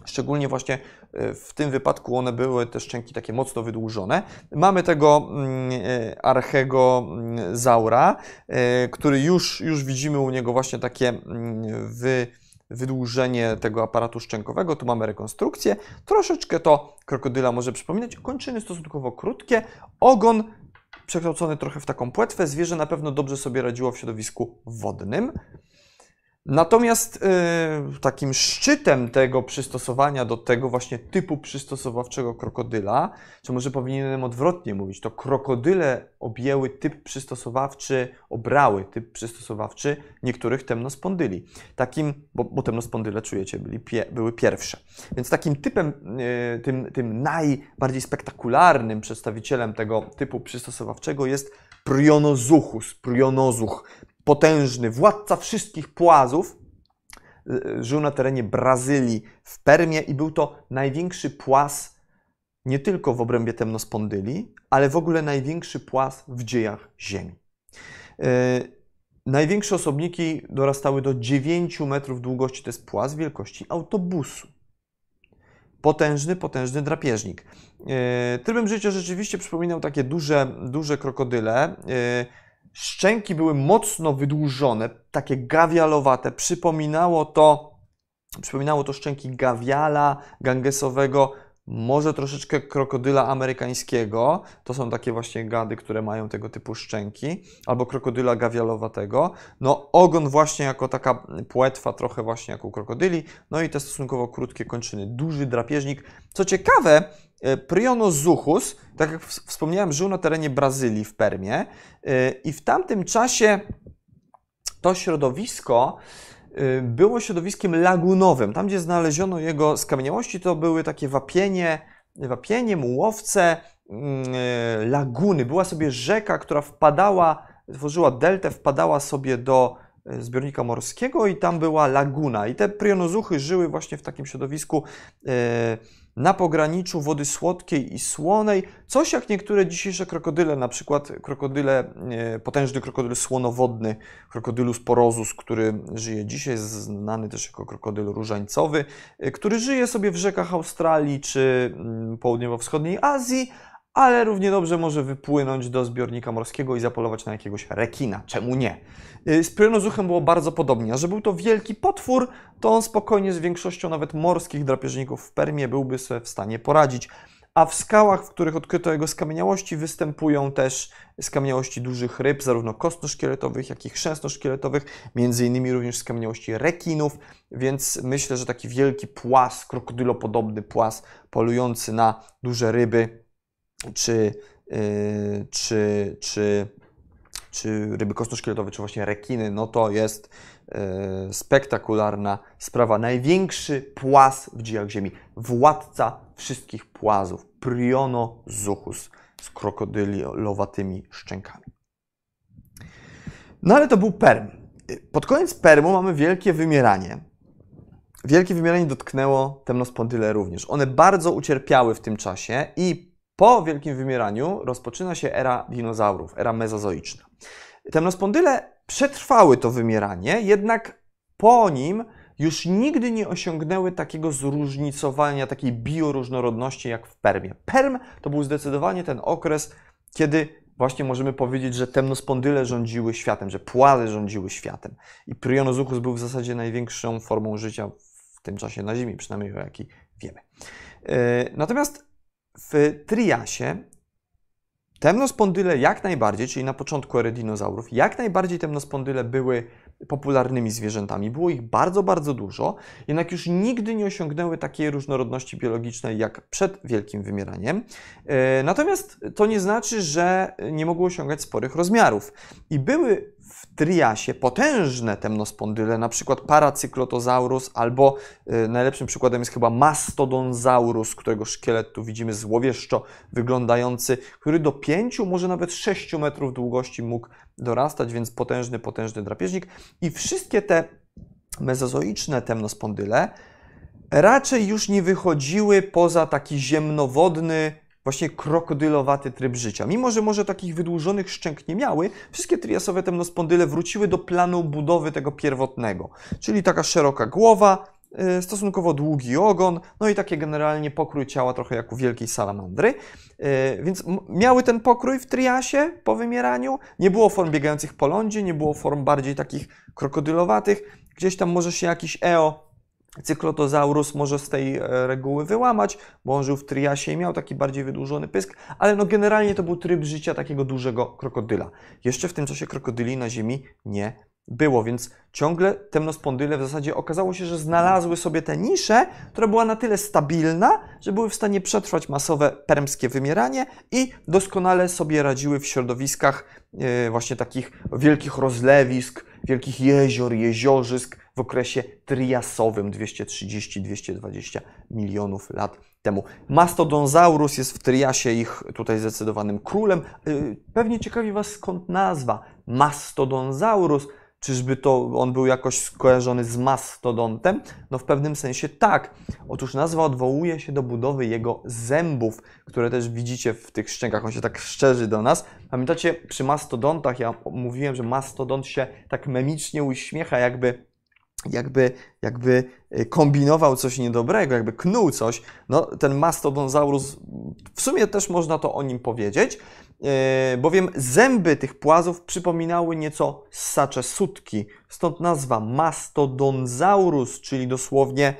Szczególnie właśnie yy, w tym wypadku one były te szczęki takie mocno wydłużone. Mamy tego mm, archego mm, zaura, yy, który już, już widzimy u niego właśnie takie mm, wy, wydłużenie tego aparatu szczękowego, tu mamy rekonstrukcję. Troszeczkę to krokodyla może przypominać. Kończyny stosunkowo krótkie, ogon przekształcony trochę w taką płetwę. Zwierzę na pewno dobrze sobie radziło w środowisku wodnym. Natomiast y, takim szczytem tego przystosowania do tego właśnie typu przystosowawczego krokodyla, czy może powinienem odwrotnie mówić, to krokodyle objęły typ przystosowawczy, obrały typ przystosowawczy niektórych temnospondyli. Takim, bo, bo temnospondyle czujecie, byli pie, były pierwsze. Więc takim typem, y, tym, tym najbardziej spektakularnym przedstawicielem tego typu przystosowawczego jest prionozuchus, prionozuch potężny, władca wszystkich płazów, y, y, żył na terenie Brazylii, w Permie i był to największy płaz nie tylko w obrębie temnospondyli, ale w ogóle największy płaz w dziejach Ziemi. Y, największe osobniki dorastały do 9 metrów długości, to jest płaz wielkości autobusu. Potężny, potężny drapieżnik. trybem życia rzeczywiście przypominał takie duże, duże krokodyle. Szczęki były mocno wydłużone, takie gawialowate. Przypominało to, przypominało to szczęki gawiala gangesowego, może troszeczkę krokodyla amerykańskiego. To są takie właśnie gady, które mają tego typu szczęki, albo krokodyla gawialowatego. No, ogon właśnie jako taka płetwa, trochę właśnie jak u krokodyli. No i te stosunkowo krótkie kończyny. Duży drapieżnik. Co ciekawe, E, Prionozuchus, tak jak wspomniałem, żył na terenie Brazylii w Permie e, i w tamtym czasie to środowisko e, było środowiskiem lagunowym. Tam, gdzie znaleziono jego skamieniałości, to były takie wapienie, wapienie mułowce, mm, laguny. Była sobie rzeka, która wpadała, tworzyła deltę, wpadała sobie do zbiornika morskiego i tam była laguna. I te prionozuchy żyły właśnie w takim środowisku na pograniczu wody słodkiej i słonej, coś jak niektóre dzisiejsze krokodyle, na przykład krokodyle, e, potężny krokodyl słonowodny, krokodylus porozus, który żyje dzisiaj, znany też jako krokodyl różańcowy, e, który żyje sobie w rzekach Australii czy mm, południowo-wschodniej Azji, ale równie dobrze może wypłynąć do zbiornika morskiego i zapolować na jakiegoś rekina. Czemu nie? Y, z prynozuchem było bardzo podobnie. A że był to wielki potwór, to on spokojnie z większością nawet morskich drapieżników w Permie byłby sobie w stanie poradzić. A w skałach, w których odkryto jego skamieniałości, występują też skamieniałości dużych ryb, zarówno kostno-szkieletowych, jak i chrzęsno-szkieletowych, między innymi również skamieniałości rekinów, więc myślę, że taki wielki płas, krokodylopodobny płas polujący na duże ryby czy, y, czy, czy, czy ryby kostoszkieletowe, czy właśnie rekiny, no to jest y, spektakularna sprawa. Największy płaz w dziejach Ziemi, władca wszystkich płazów, Prionozuchus z krokodylowatymi szczękami. No ale to był Perm. Pod koniec Permu mamy wielkie wymieranie. Wielkie wymieranie dotknęło temnospondyle również. One bardzo ucierpiały w tym czasie i po wielkim wymieraniu rozpoczyna się era dinozaurów, era mezozoiczna. Temnospondyle przetrwały to wymieranie, jednak po nim już nigdy nie osiągnęły takiego zróżnicowania, takiej bioróżnorodności jak w Permie. Perm to był zdecydowanie ten okres, kiedy właśnie możemy powiedzieć, że temnospondyle rządziły światem, że płale rządziły światem. I prionozuchus był w zasadzie największą formą życia w tym czasie na Ziemi, przynajmniej o jakiej wiemy. E, natomiast w triasie temnospondyle jak najbardziej, czyli na początku ery dinozaurów, jak najbardziej temnospondyle były popularnymi zwierzętami. Było ich bardzo, bardzo dużo, jednak już nigdy nie osiągnęły takiej różnorodności biologicznej jak przed wielkim wymieraniem. E, natomiast to nie znaczy, że nie mogły osiągać sporych rozmiarów. I były w triasie potężne temnospondyle, na przykład Paracyclotosaurus, albo y, najlepszym przykładem jest chyba mastodonzaurus, którego szkielet tu widzimy złowieszczo wyglądający, który do 5, może nawet 6 metrów długości mógł dorastać, więc potężny, potężny drapieżnik. I wszystkie te mezozoiczne temnospondyle raczej już nie wychodziły poza taki ziemnowodny właśnie krokodylowaty tryb życia. Mimo, że może takich wydłużonych szczęk nie miały, wszystkie triasowe temnospondyle wróciły do planu budowy tego pierwotnego. Czyli taka szeroka głowa, y, stosunkowo długi ogon, no i takie generalnie pokrój ciała trochę jak u wielkiej salamandry. Y, więc miały ten pokrój w triasie po wymieraniu. Nie było form biegających po lądzie, nie było form bardziej takich krokodylowatych. Gdzieś tam może się jakiś eo Cyklotozaurus może z tej e, reguły wyłamać, bo on żył w triasie i miał taki bardziej wydłużony pysk, ale no generalnie to był tryb życia takiego dużego krokodyla. Jeszcze w tym czasie krokodyli na Ziemi nie było, więc ciągle temnospondyle w zasadzie okazało się, że znalazły sobie tę niszę, która była na tyle stabilna, że były w stanie przetrwać masowe permskie wymieranie i doskonale sobie radziły w środowiskach e, właśnie takich wielkich rozlewisk, wielkich jezior, jeziorzysk, w okresie triasowym 230-220 milionów lat temu. Mastodonzaurus jest w triasie ich tutaj zdecydowanym królem. Y, pewnie ciekawi Was skąd nazwa Mastodonzaurus. Czyżby to on był jakoś skojarzony z mastodontem? No w pewnym sensie tak. Otóż nazwa odwołuje się do budowy jego zębów, które też widzicie w tych szczękach. On się tak szczerzy do nas. Pamiętacie, przy mastodontach ja mówiłem, że mastodont się tak memicznie uśmiecha, jakby jakby, jakby y, kombinował coś niedobrego, jakby knuł coś, no ten mastodonzaurus, w sumie też można to o nim powiedzieć, y, bowiem zęby tych płazów przypominały nieco ssacze sutki, stąd nazwa mastodonzaurus, czyli dosłownie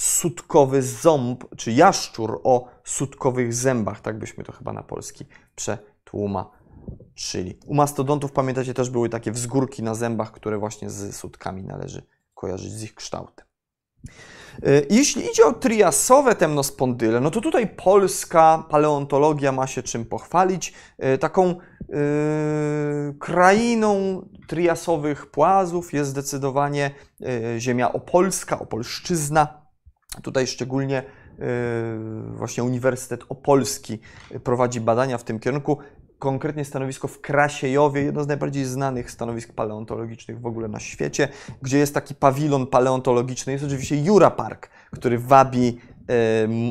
sutkowy ząb, czy jaszczur o sutkowych zębach, tak byśmy to chyba na polski przetłumaczyli. U mastodontów, pamiętacie, też były takie wzgórki na zębach, które właśnie z sutkami należy kojarzyć z ich kształtem. E, jeśli idzie o triasowe temnospondyle, no to tutaj polska paleontologia ma się czym pochwalić. E, taką yy, krainą triasowych płazów jest zdecydowanie ziemia opolska, opolszczyzna. Tutaj szczególnie właśnie Uniwersytet Opolski prowadzi badania w tym kierunku konkretnie stanowisko w Krasiejowie, jedno z najbardziej znanych stanowisk paleontologicznych w ogóle na świecie, gdzie jest taki pawilon paleontologiczny. Jest oczywiście Jura Park, który wabi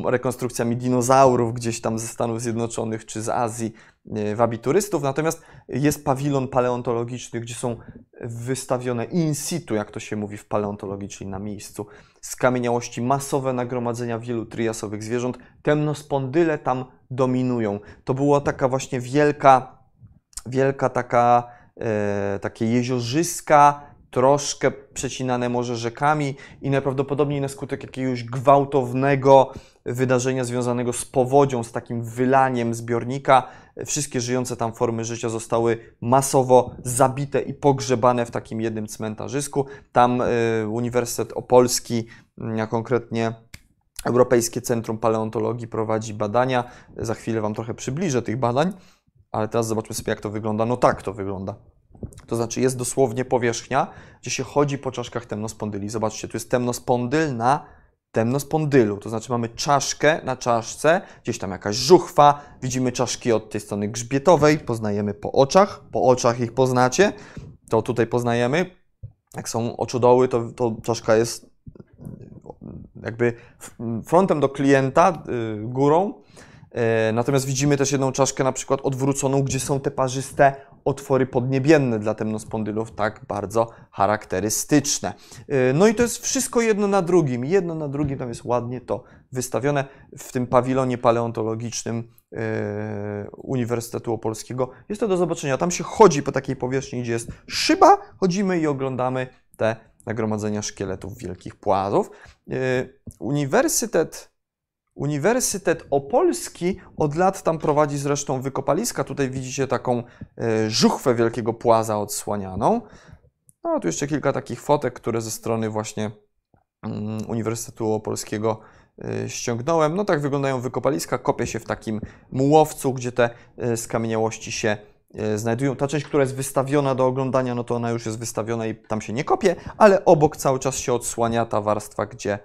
rekonstrukcjami dinozaurów gdzieś tam ze Stanów Zjednoczonych czy z Azji e, wabi turystów. Natomiast jest pawilon paleontologiczny, gdzie są wystawione in situ, jak to się mówi w paleontologii, czyli na miejscu, skamieniałości masowe nagromadzenia wielu triasowych zwierząt. Temnospondyle tam dominują. To była taka właśnie wielka, wielka taka, e, takie jeziorzyska, troszkę przecinane może rzekami i najprawdopodobniej na skutek jakiegoś gwałtownego wydarzenia związanego z powodzią, z takim wylaniem zbiornika, wszystkie żyjące tam formy życia zostały masowo zabite i pogrzebane w takim jednym cmentarzysku. Tam e, Uniwersytet Opolski, mm, a konkretnie Europejskie Centrum Paleontologii prowadzi badania. Za chwilę Wam trochę przybliżę tych badań, ale teraz zobaczmy sobie, jak to wygląda. No tak to wygląda. To znaczy jest dosłownie powierzchnia, gdzie się chodzi po czaszkach temnospondyli. Zobaczcie, tu jest temnospondyl na temnospondylu, to znaczy mamy czaszkę na czaszce, gdzieś tam jakaś żuchwa, widzimy czaszki od tej strony grzbietowej, poznajemy po oczach, po oczach ich poznacie, to tutaj poznajemy. Jak są oczodoły, to, to czaszka jest e, jakby frontem do klienta, e, górą, e, Natomiast widzimy też jedną czaszkę na przykład odwróconą, gdzie są te parzyste otwory podniebienne dla temnospondylów tak bardzo charakterystyczne. Y, no i to jest wszystko jedno na drugim. Jedno na drugim tam jest ładnie to wystawione w tym pawilonie paleontologicznym y, Uniwersytetu Opolskiego. Jest to do zobaczenia. Tam się chodzi po takiej powierzchni, gdzie jest szyba, chodzimy i oglądamy te nagromadzenia szkieletów wielkich płazów. Y, Uniwersytet Uniwersytet Opolski od lat tam prowadzi zresztą wykopaliska. Tutaj widzicie taką e, żuchwę wielkiego płaza odsłanianą. No, tu jeszcze kilka takich fotek, które ze strony właśnie mm, Uniwersytetu Opolskiego e, ściągnąłem. No tak wyglądają wykopaliska. Kopie się w takim mułowcu, gdzie te e, skamieniałości się znajdują. Ta część, która jest wystawiona do oglądania, no to ona już jest wystawiona i tam się nie kopie, ale obok cały czas się odsłania ta warstwa, gdzie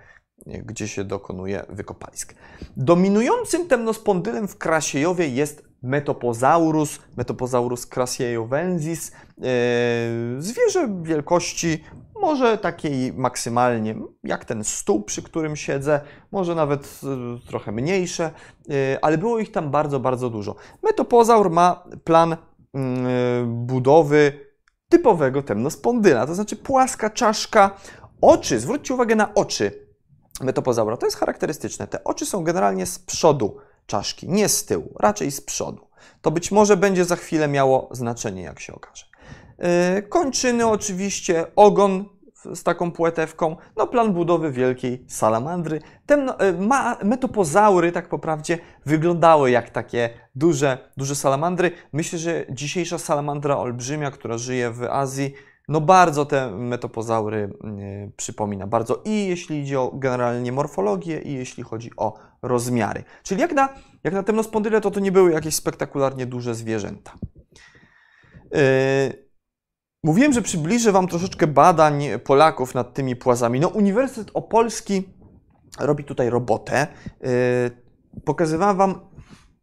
gdzie się dokonuje wykopalisk. Dominującym temnospondylem w Krasiejowie jest Metopozaurus, Metopozaurus krasiejowensis. E, zwierzę wielkości może takiej maksymalnie, jak ten stół, przy którym siedzę, może nawet e, trochę mniejsze, e, ale było ich tam bardzo, bardzo dużo. Metopozaur ma plan mm, budowy typowego temnospondyla, to znaczy płaska czaszka, oczy, zwróćcie uwagę na oczy, metopozaura. To jest charakterystyczne. Te oczy są generalnie z przodu czaszki, nie z tyłu, raczej z przodu. To być może będzie za chwilę miało znaczenie, jak się okaże. Y, kończyny oczywiście, ogon z taką płetewką, no plan budowy wielkiej salamandry. Temno, y, metopozaury, tak poprawnie wyglądały jak takie duże, duże salamandry. Myślę, że dzisiejsza salamandra olbrzymia, która żyje w Azji, no bardzo te metopozaury mm, przypomina. Bardzo i jeśli idzie o generalnie morfologię, i jeśli chodzi o rozmiary. Czyli jak na, jak na temnospondylę, to to nie były jakieś spektakularnie duże zwierzęta. Yy, mówiłem, że przybliżę Wam troszeczkę badań Polaków nad tymi płazami. No, Uniwersytet Opolski robi tutaj robotę. Yy, pokazywałem Wam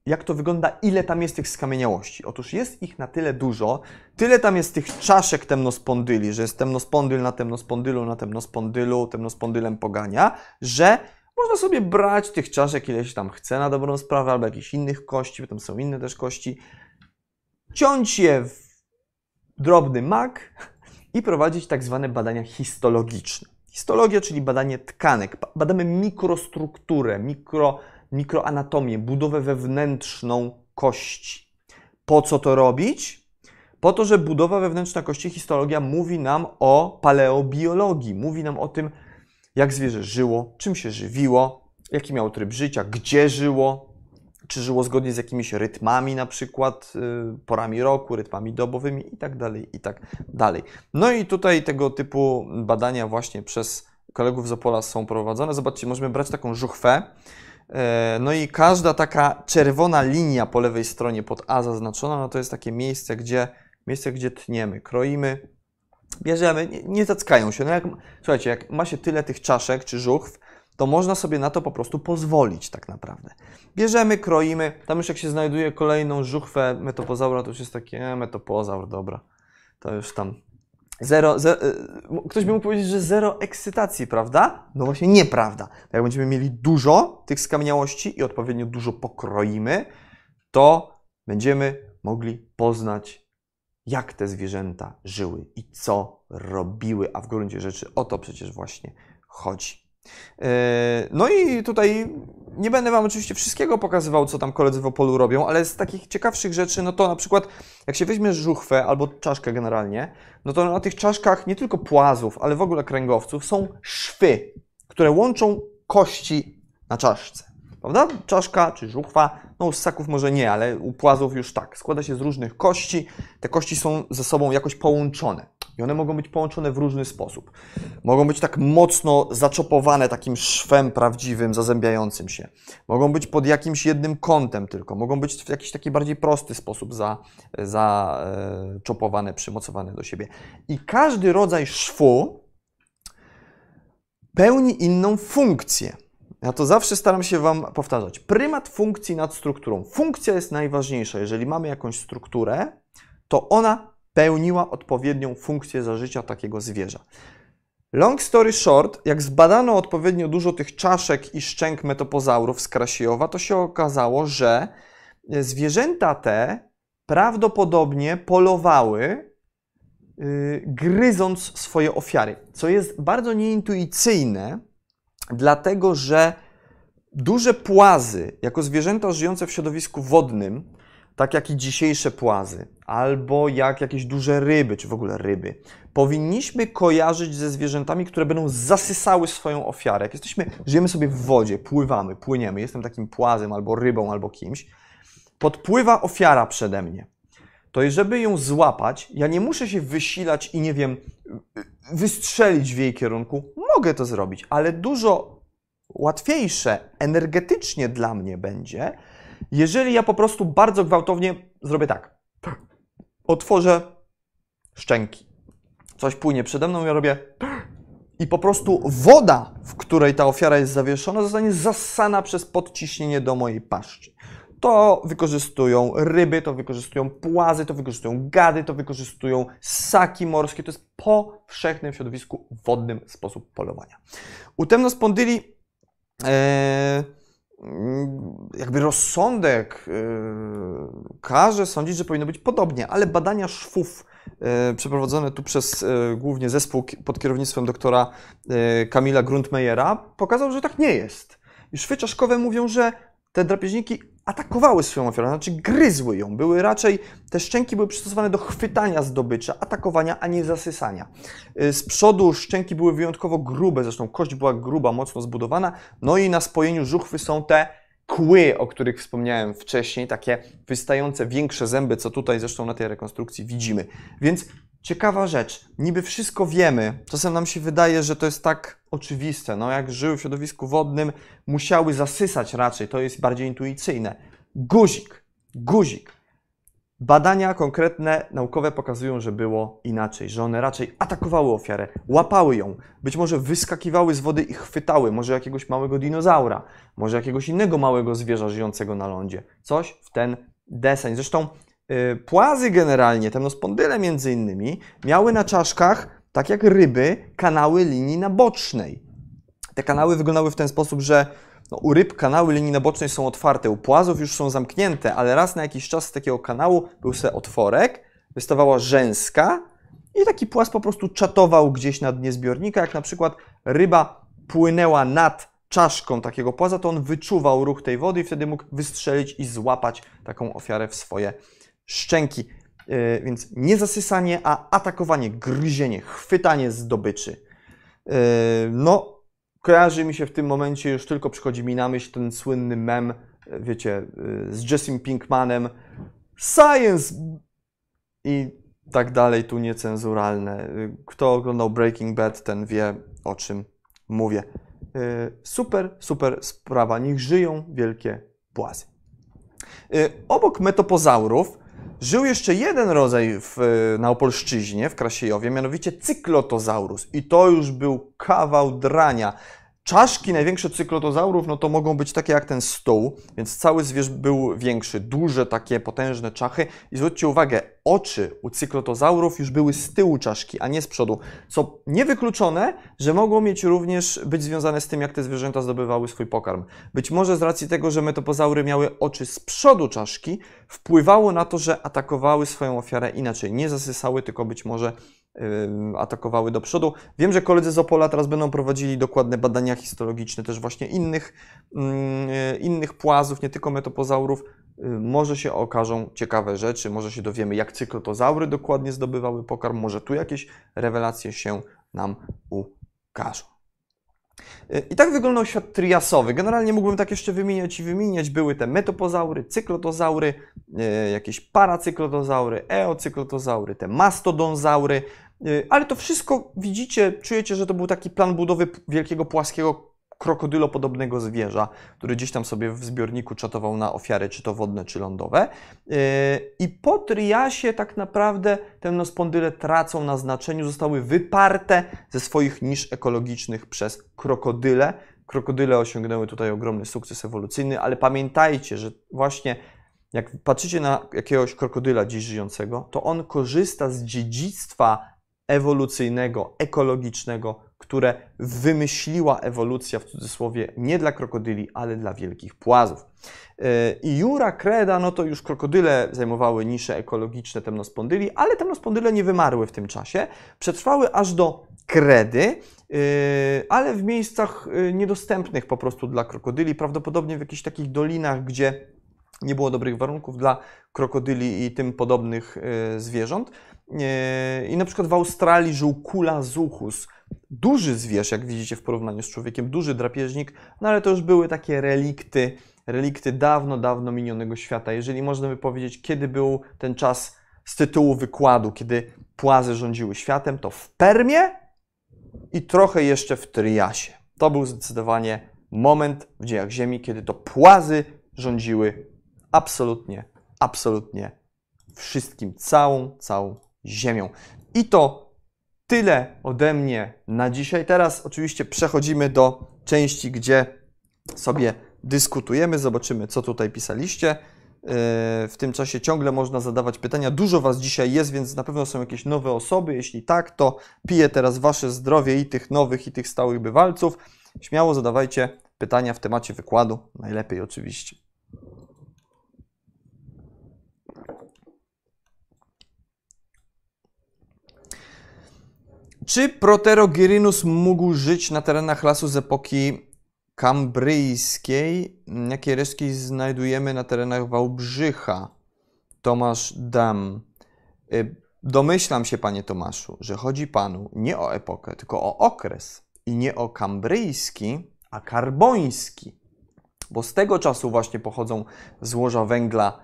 jak to wygląda, ile tam jest tych skamieniałości. Otóż jest ich na tyle dużo, tyle tam jest tych czaszek temnospondyli, że jest temnospondyl na temnospondylu, na temnospondylu, temnospondylem pogania, że można sobie brać tych czaszek ile się tam chce na dobrą sprawę, albo jakichś innych kości, bo tam są inne też kości, ciąć je w drobny mak i prowadzić tak zwane badania histologiczne. Histologia, czyli badanie tkanek. Badamy mikrostrukturę, mikro mikroanatomię, budowę wewnętrzną kości. Po co to robić? Po to, że budowa wewnętrzna kości, histologia mówi nam o paleobiologii, mówi nam o tym, jak zwierzę żyło, czym się żywiło, jaki miał tryb życia, gdzie żyło, czy żyło zgodnie z jakimiś rytmami, na przykład y, porami roku, rytmami dobowymi itd. Tak itd. Tak no i tutaj tego typu badania właśnie przez kolegów z Opola są prowadzone. Zobaczcie, możemy brać taką żuchwę, E, no i każda taka czerwona linia po lewej stronie pod A zaznaczona, no to jest takie miejsce, gdzie, miejsce, gdzie tniemy, kroimy, bierzemy, nie, nie zackają się. No jak, słuchajcie, jak ma się tyle tych czaszek czy żuchw, to można sobie na to po prostu pozwolić tak naprawdę. Bierzemy, kroimy, tam już jak się znajduje kolejną żuchwę metopozaura, to już jest takie, e, metopozaur, dobra, to już tam Zero, e, ktoś by mógł powiedzieć, że zero ekscytacji, prawda? No właśnie nieprawda. Jak będziemy mieli dużo tych skamieniałości i odpowiednio dużo pokroimy, to będziemy mogli poznać, jak te zwierzęta żyły i co robiły, a w gruncie rzeczy o to przecież właśnie chodzi. Yy, no i tutaj nie będę Wam oczywiście wszystkiego pokazywał, co tam koledzy w Opolu robią, ale z takich ciekawszych rzeczy, no to na przykład jak się weźmie żuchwę albo czaszkę generalnie, no to na tych czaszkach nie tylko płazów, ale w ogóle kręgowców są szwy, które łączą kości na czaszce. Prawda? Czaszka czy żuchwa, no u ssaków może nie, ale u płazów już tak. Składa się z różnych kości, te kości są ze sobą jakoś połączone. I one mogą być połączone w różny sposób. Mogą być tak mocno zaczopowane takim szwem prawdziwym, zazębiającym się. Mogą być pod jakimś jednym kątem tylko. Mogą być w jakiś taki bardziej prosty sposób zaczopowane, za, e, przymocowane do siebie. I każdy rodzaj szwu pełni inną funkcję. Ja to zawsze staram się Wam powtarzać. Prymat funkcji nad strukturą. Funkcja jest najważniejsza. Jeżeli mamy jakąś strukturę, to ona pełniła odpowiednią funkcję za życia takiego zwierza. Long story short, jak zbadano odpowiednio dużo tych czaszek i szczęk metopozaurów z Krasiowa, to się okazało, że zwierzęta te prawdopodobnie polowały yy, gryząc swoje ofiary, co jest bardzo nieintuicyjne, dlatego że duże płazy, jako zwierzęta żyjące w środowisku wodnym, tak jak i dzisiejsze płazy, albo jak jakieś duże ryby, czy w ogóle ryby, powinniśmy kojarzyć ze zwierzętami, które będą zasysały swoją ofiarę. Jak jesteśmy, żyjemy sobie w wodzie, pływamy, płyniemy, jestem takim płazem, albo rybą, albo kimś, podpływa ofiara przede mnie. To i żeby ją złapać, ja nie muszę się wysilać i nie wiem, wystrzelić w jej kierunku. Mogę to zrobić, ale dużo łatwiejsze energetycznie dla mnie będzie, jeżeli ja po prostu bardzo gwałtownie zrobię tak. tak, otworzę szczęki, coś płynie przede mną, ja robię i po prostu woda, w której ta ofiara jest zawieszona, zostanie zasana przez podciśnienie do mojej paszczy. To wykorzystują ryby, to wykorzystują płazy, to wykorzystują gady, to wykorzystują ssaki morskie. To jest powszechny w środowisku wodnym sposób polowania. U spondyli. yy, e, Mm, jakby rozsądek y, każe sądzić, że powinno być podobnie, ale badania szwów y, przeprowadzone tu przez y, głównie zespół pod kierownictwem doktora Kamila Grundmejera pokazał, że tak nie jest. I szwy czaszkowe mówią, że te drapieżniki atakowały swoją ofiarę, znaczy gryzły ją. Były raczej, te szczęki były przystosowane do chwytania zdobycza, atakowania, a nie zasysania. Y, z przodu szczęki były wyjątkowo grube, zresztą kość była gruba, mocno zbudowana, no i na spojeniu żuchwy są te kły, o których wspomniałem wcześniej, takie wystające większe zęby, co tutaj zresztą na tej rekonstrukcji widzimy. Więc Ciekawa rzecz, niby wszystko wiemy, czasem nam się wydaje, że to jest tak oczywiste, no jak żyły w środowisku wodnym, musiały zasysać raczej, to jest bardziej intuicyjne. Guzik, guzik. Badania konkretne, naukowe pokazują, że było inaczej, że one raczej atakowały ofiarę, łapały ją, być może wyskakiwały z wody i chwytały, może jakiegoś małego dinozaura, może jakiegoś innego małego zwierza żyjącego na lądzie. Coś w ten deseń. Zresztą Y, płazy generalnie, temnospondyle między innymi, miały na czaszkach, tak jak ryby, kanały linii nabocznej. Te kanały wyglądały w ten sposób, że no, u ryb kanały linii nabocznej są otwarte, u płazów już są zamknięte, ale raz na jakiś czas z takiego kanału był se otworek, wystawała rzęska i taki płaz po prostu czatował gdzieś na dnie zbiornika. Jak na przykład ryba płynęła nad czaszką takiego płaza, to on wyczuwał ruch tej wody i wtedy mógł wystrzelić i złapać taką ofiarę w swoje szczęki. E, więc nie zasysanie, a atakowanie, gryzienie, chwytanie zdobyczy. E, no, kojarzy mi się w tym momencie, już tylko przychodzi mi na myśl ten słynny mem, e, wiecie, z Jessim Pinkmanem. Science! I tak dalej, tu niecenzuralne. Kto oglądał Breaking Bad, ten wie, o czym mówię. Super, super sprawa. Niech żyją wielkie płazy. Obok metopozaurów Żył jeszcze jeden rodzaj w, e, na Opolszczyźnie, w Krasiejowie, mianowicie cyklotozaurus. I to już był kawał drania. Czaszki największe cyklotozaurów, no to mogą być takie jak ten stół, więc cały zwierz był większy, duże takie potężne czachy. I zwróćcie uwagę, oczy u cyklotozaurów już były z tyłu czaszki, a nie z przodu, co niewykluczone, że mogło mieć również być związane z tym, jak te zwierzęta zdobywały swój pokarm. Być może z racji tego, że metopozaury miały oczy z przodu czaszki, wpływało na to, że atakowały swoją ofiarę inaczej. Nie zasysały, tylko być może atakowały do przodu. Wiem, że koledzy z Opola teraz będą prowadzili dokładne badania histologiczne też właśnie innych, y, innych płazów, nie tylko metopozaurów. Y, może się okażą ciekawe rzeczy, może się dowiemy, jak cyklotozaury dokładnie zdobywały pokarm, może tu jakieś rewelacje się nam ukażą. Y, I tak wyglądał świat triasowy. Generalnie mógłbym tak jeszcze wymieniać i wymieniać. Były te metopozaury, cyklotozaury, y, jakieś paracyklotozaury, eocyklotozaury, te mastodonzaury, y, ale to wszystko widzicie, czujecie, że to był taki plan budowy wielkiego płaskiego krokodylopodobnego zwierza, który gdzieś tam sobie w zbiorniku czatował na ofiary, czy to wodne, czy lądowe. Yy, I po triasie tak naprawdę te temnospondyle tracą na znaczeniu, zostały wyparte ze swoich nisz ekologicznych przez krokodyle. Krokodyle osiągnęły tutaj ogromny sukces ewolucyjny, ale pamiętajcie, że właśnie jak patrzycie na jakiegoś krokodyla dziś żyjącego, to on korzysta z dziedzictwa ewolucyjnego, ekologicznego które wymyśliła ewolucja w cudzysłowie nie dla krokodyli, ale dla wielkich płazów. E, I Jura Kreda, no to już krokodyle zajmowały nisze ekologiczne temnospondyli, ale temnospondyli nie wymarły w tym czasie. Przetrwały aż do kredy, e, ale w miejscach e, niedostępnych po prostu dla krokodyli, prawdopodobnie w jakichś takich dolinach, gdzie nie było dobrych warunków dla krokodyli i tym podobnych zwierząt. I na przykład w Australii żył kula zuchus, duży zwierz, jak widzicie w porównaniu z człowiekiem, duży drapieżnik, no ale to już były takie relikty, relikty dawno, dawno minionego świata. Jeżeli można by powiedzieć, kiedy był ten czas z tytułu wykładu, kiedy płazy rządziły światem, to w Permie i trochę jeszcze w Triasie. To był zdecydowanie moment w dziejach Ziemi, kiedy to płazy rządziły absolutnie, absolutnie wszystkim, całą, całą Ziemią. I to tyle ode mnie na dzisiaj. Teraz oczywiście przechodzimy do części, gdzie sobie dyskutujemy, zobaczymy, co tutaj pisaliście. E, w tym czasie ciągle można zadawać pytania. Dużo Was dzisiaj jest, więc na pewno są jakieś nowe osoby. Jeśli tak, to piję teraz Wasze zdrowie i tych nowych, i tych stałych bywalców. Śmiało zadawajcie pytania w temacie wykładu, najlepiej oczywiście. Czy Proterogirinus mógł żyć na terenach lasu z epoki kambryjskiej? Jakie resztki znajdujemy na terenach Wałbrzycha? Tomasz Dam. Y, domyślam się, panie Tomaszu, że chodzi panu nie o epokę, tylko o okres. I nie o kambryjski, a karboński. Bo z tego czasu właśnie pochodzą złoża węgla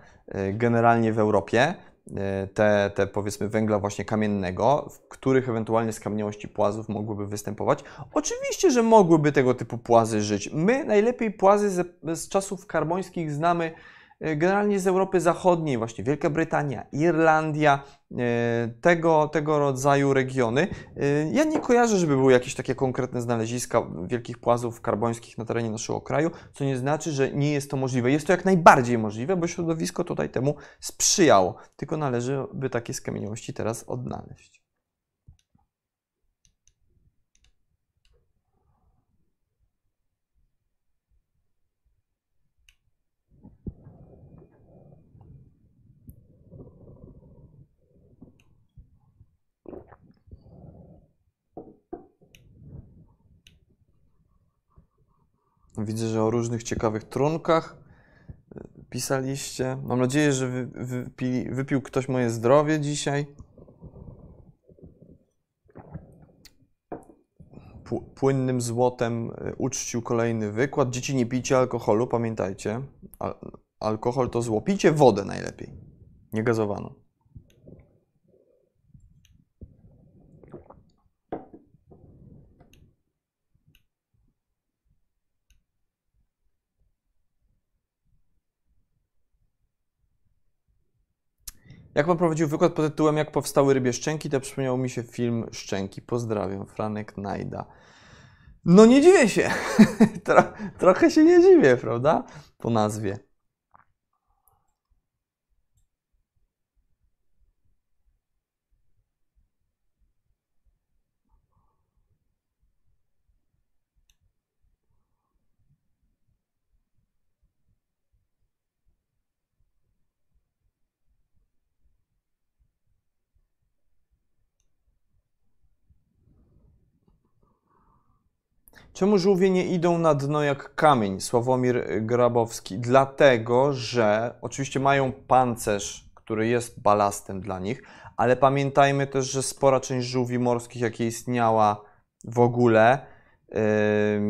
y, generalnie w Europie. E, te, te powiedzmy węgla właśnie kamiennego, w których ewentualnie skamieniałości płazów mogłyby występować. Oczywiście, że mogłyby tego typu płazy żyć. My najlepiej płazy z, z czasów karbońskich znamy E, generalnie z Europy Zachodniej, właśnie Wielka Brytania, Irlandia, e, tego, tego rodzaju regiony. E, ja nie kojarzę, żeby były jakieś takie konkretne znaleziska wielkich płazów karbońskich na terenie naszego kraju, co nie znaczy, że nie jest to możliwe. Jest to jak najbardziej możliwe, bo środowisko tutaj temu sprzyjało, tylko należy by takie skamieniałości teraz odnaleźć. Widzę, że o różnych ciekawych trunkach e, pisaliście. Mam nadzieję, że wypił ktoś moje zdrowie dzisiaj. Płynnym złotem e, uczcił kolejny wykład. Dzieci nie pijcie alkoholu, pamiętajcie. Al alkohol to zło. wodę najlepiej, nie gazowaną. Jak pan prowadził wykład pod tytułem Jak powstały rybie szczęki, to przypomniał mi się film Szczęki. Pozdrawiam, Franek Najda. No nie dziwię się. Tro, trochę się nie dziwię, prawda? Po nazwie. Czemu żółwie nie idą na dno jak kamień? Sławomir Grabowski. Dlatego, że oczywiście mają pancerz, który jest balastem dla nich, ale pamiętajmy też, że spora część żółwi morskich, jakie istniała w ogóle, Yy,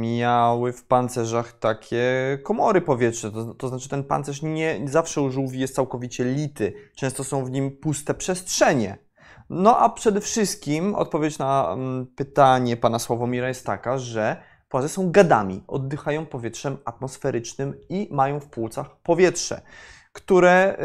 miały w pancerzach takie komory powietrzne. To, to, znaczy, ten pancerz nie zawsze u żółwi jest całkowicie lity. Często są w nim puste przestrzenie. No a przede wszystkim odpowiedź na mm, pytanie pana Sławomira jest taka, że płazy są gadami, oddychają powietrzem atmosferycznym i mają w płucach powietrze, które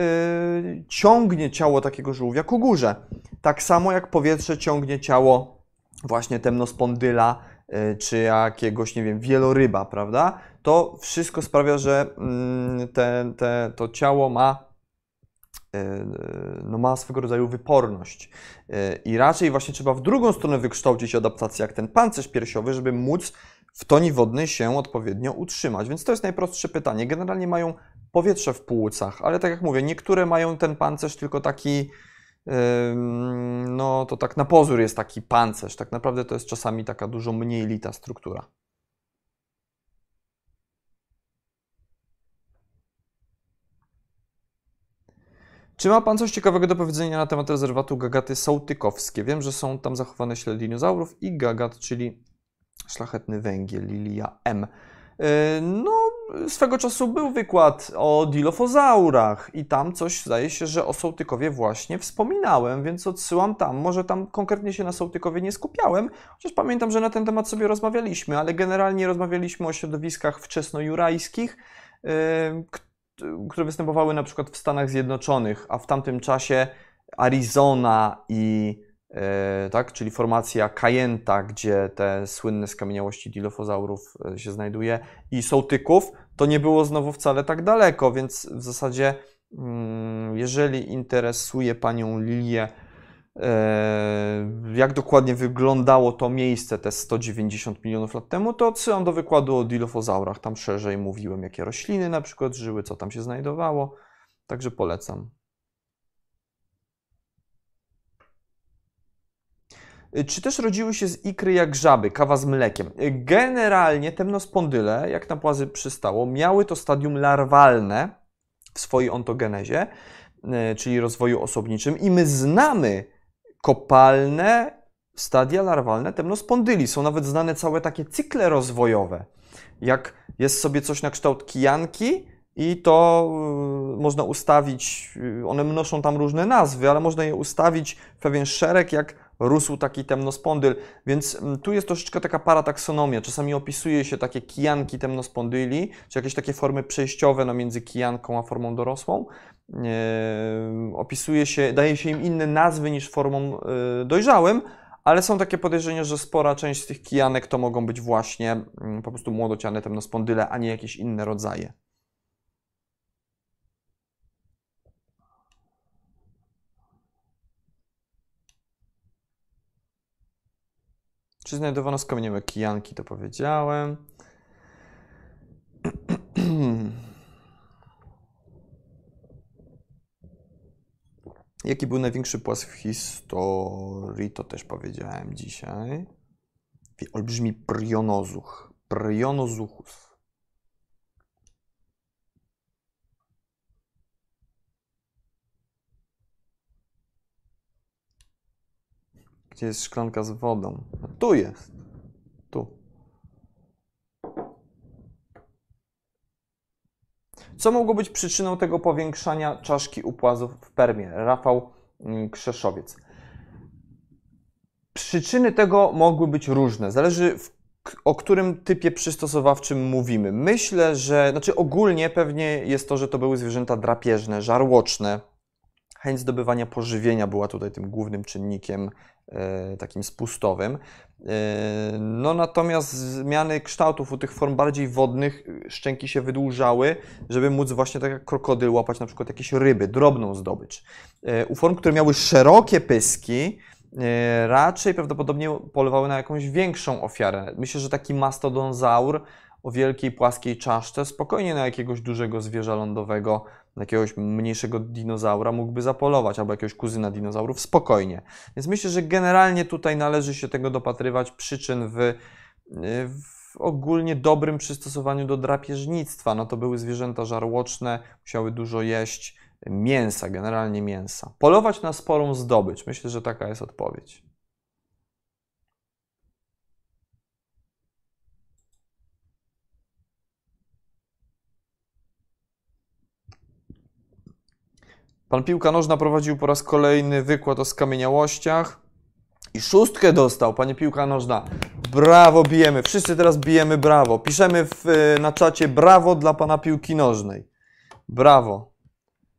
y, ciągnie ciało takiego żółwia ku górze. Tak samo jak powietrze ciągnie ciało właśnie temnospondyla yy, czy jakiegoś, nie wiem, wieloryba, prawda? To wszystko sprawia, że mm, te, te, to ciało ma E, no ma swego rodzaju wyporność. E, I raczej właśnie trzeba w drugą stronę wykształcić adaptację jak ten pancerz piersiowy, żeby móc w toni wodnej się odpowiednio utrzymać. Więc to jest najprostsze pytanie. Generalnie mają powietrze w płucach, ale tak jak mówię, niektóre mają ten pancerz tylko taki no to tak na pozór jest taki pancerz. Tak naprawdę to jest czasami taka dużo mniej lita struktura. Czy ma Pan coś ciekawego do powiedzenia na temat rezerwatu gagaty sołtykowskie? Wiem, że są tam zachowane ślady dinozaurów i gagat, czyli szlachetny węgiel, lilia M. E, no, swego czasu był wykład o dilofozaurach i tam coś, zdaje się, że o Sołtykowie właśnie wspominałem, więc odsyłam tam. Może tam konkretnie się na Sołtykowie nie skupiałem, chociaż pamiętam, że na ten temat sobie rozmawialiśmy, ale generalnie rozmawialiśmy o środowiskach wczesnojurajskich, e, które występowały na przykład w Stanach Zjednoczonych, a w tamtym czasie Arizona i e, tak, czyli formacja Kajenta, gdzie te słynne skamieniałości dilofozaurów e, się znajduje, i Sołtyków, to nie było znowu wcale tak daleko, więc w zasadzie, mm, jeżeli interesuje Panią Lilię E, jak dokładnie wyglądało to miejsce te 190 milionów lat temu, to odsyłam do wykładu o dilofozaurach. Tam szerzej mówiłem, jakie rośliny na przykład żyły, co tam się znajdowało. Także polecam. E, czy też rodziły się z ikry jak żaby, kawa z mlekiem? E, generalnie temnospondyle, jak na płazy przystało, miały to stadium larwalne w swojej ontogenezie, czyli rozwoju osobniczym, i my znamy kopalne stadia larwalne temnospondyli. Są nawet znane całe takie cykle rozwojowe. Jak jest sobie coś na kształt kijanki i to y, można ustawić, y, one mnoszą tam różne nazwy, ale można je ustawić w pewien szereg, jak rósł taki temnospondyl, więc mm, tu jest troszeczkę taka parataksonomia. Czasami opisuje się takie kijanki temnospondyli, czy jakieś takie formy przejściowe no, między kijanką a formą dorosłą. Eee, opisuje się, daje się im inne nazwy niż formą yy, dojrzałym, ale są takie podejrzenia, że spora część z tych kijanek to mogą być właśnie mm, po prostu młodociane temnospondyle, a nie jakieś inne rodzaje. Czy znajdowano skamieniałe kijanki, to powiedziałem. Jaki był największy płas w historii, to też powiedziałem dzisiaj. Olbrzymi prionozuch. Prionozuchus. Gdzie jest szklanka z wodą? No, tu jest. Tu. Co mogło być przyczyną tego powiększania czaszki upłazów w permie? Rafał mm, Krzeszowiec. Przyczyny tego mogły być różne. Zależy o którym typie przystosowawczym mówimy. Myślę, że, znaczy ogólnie pewnie jest to, że to były zwierzęta drapieżne, żarłoczne, chęć zdobywania pożywienia była tutaj tym głównym czynnikiem e, takim spustowym. E, no natomiast zmiany kształtów u tych form bardziej wodnych e, szczęki się wydłużały, żeby móc właśnie tak jak krokodyl łapać na przykład jakieś ryby, drobną zdobycz. U form, które miały szerokie pyski, raczej prawdopodobnie polowały na jakąś większą ofiarę. Myślę, że taki mastodonzaur o wielkiej płaskiej czaszce spokojnie na jakiegoś dużego zwierza lądowego jakiegoś mniejszego dinozaura mógłby zapolować, albo jakiegoś kuzyna dinozaurów spokojnie. Więc myślę, że generalnie tutaj należy się tego dopatrywać przyczyn w, y, w ogólnie dobrym przystosowaniu do drapieżnictwa. No to były zwierzęta żarłoczne, musiały dużo jeść mięsa, generalnie mięsa. Polować na sporą zdobycz. Myślę, że taka jest odpowiedź. Pan Piłka Nożna prowadził po raz kolejny wykład o skamieniałościach i szóstkę dostał, panie Piłka Nożna. Brawo bijemy, wszyscy teraz bijemy brawo. Piszemy w, e, na czacie brawo dla pana Piłki Nożnej. Brawo.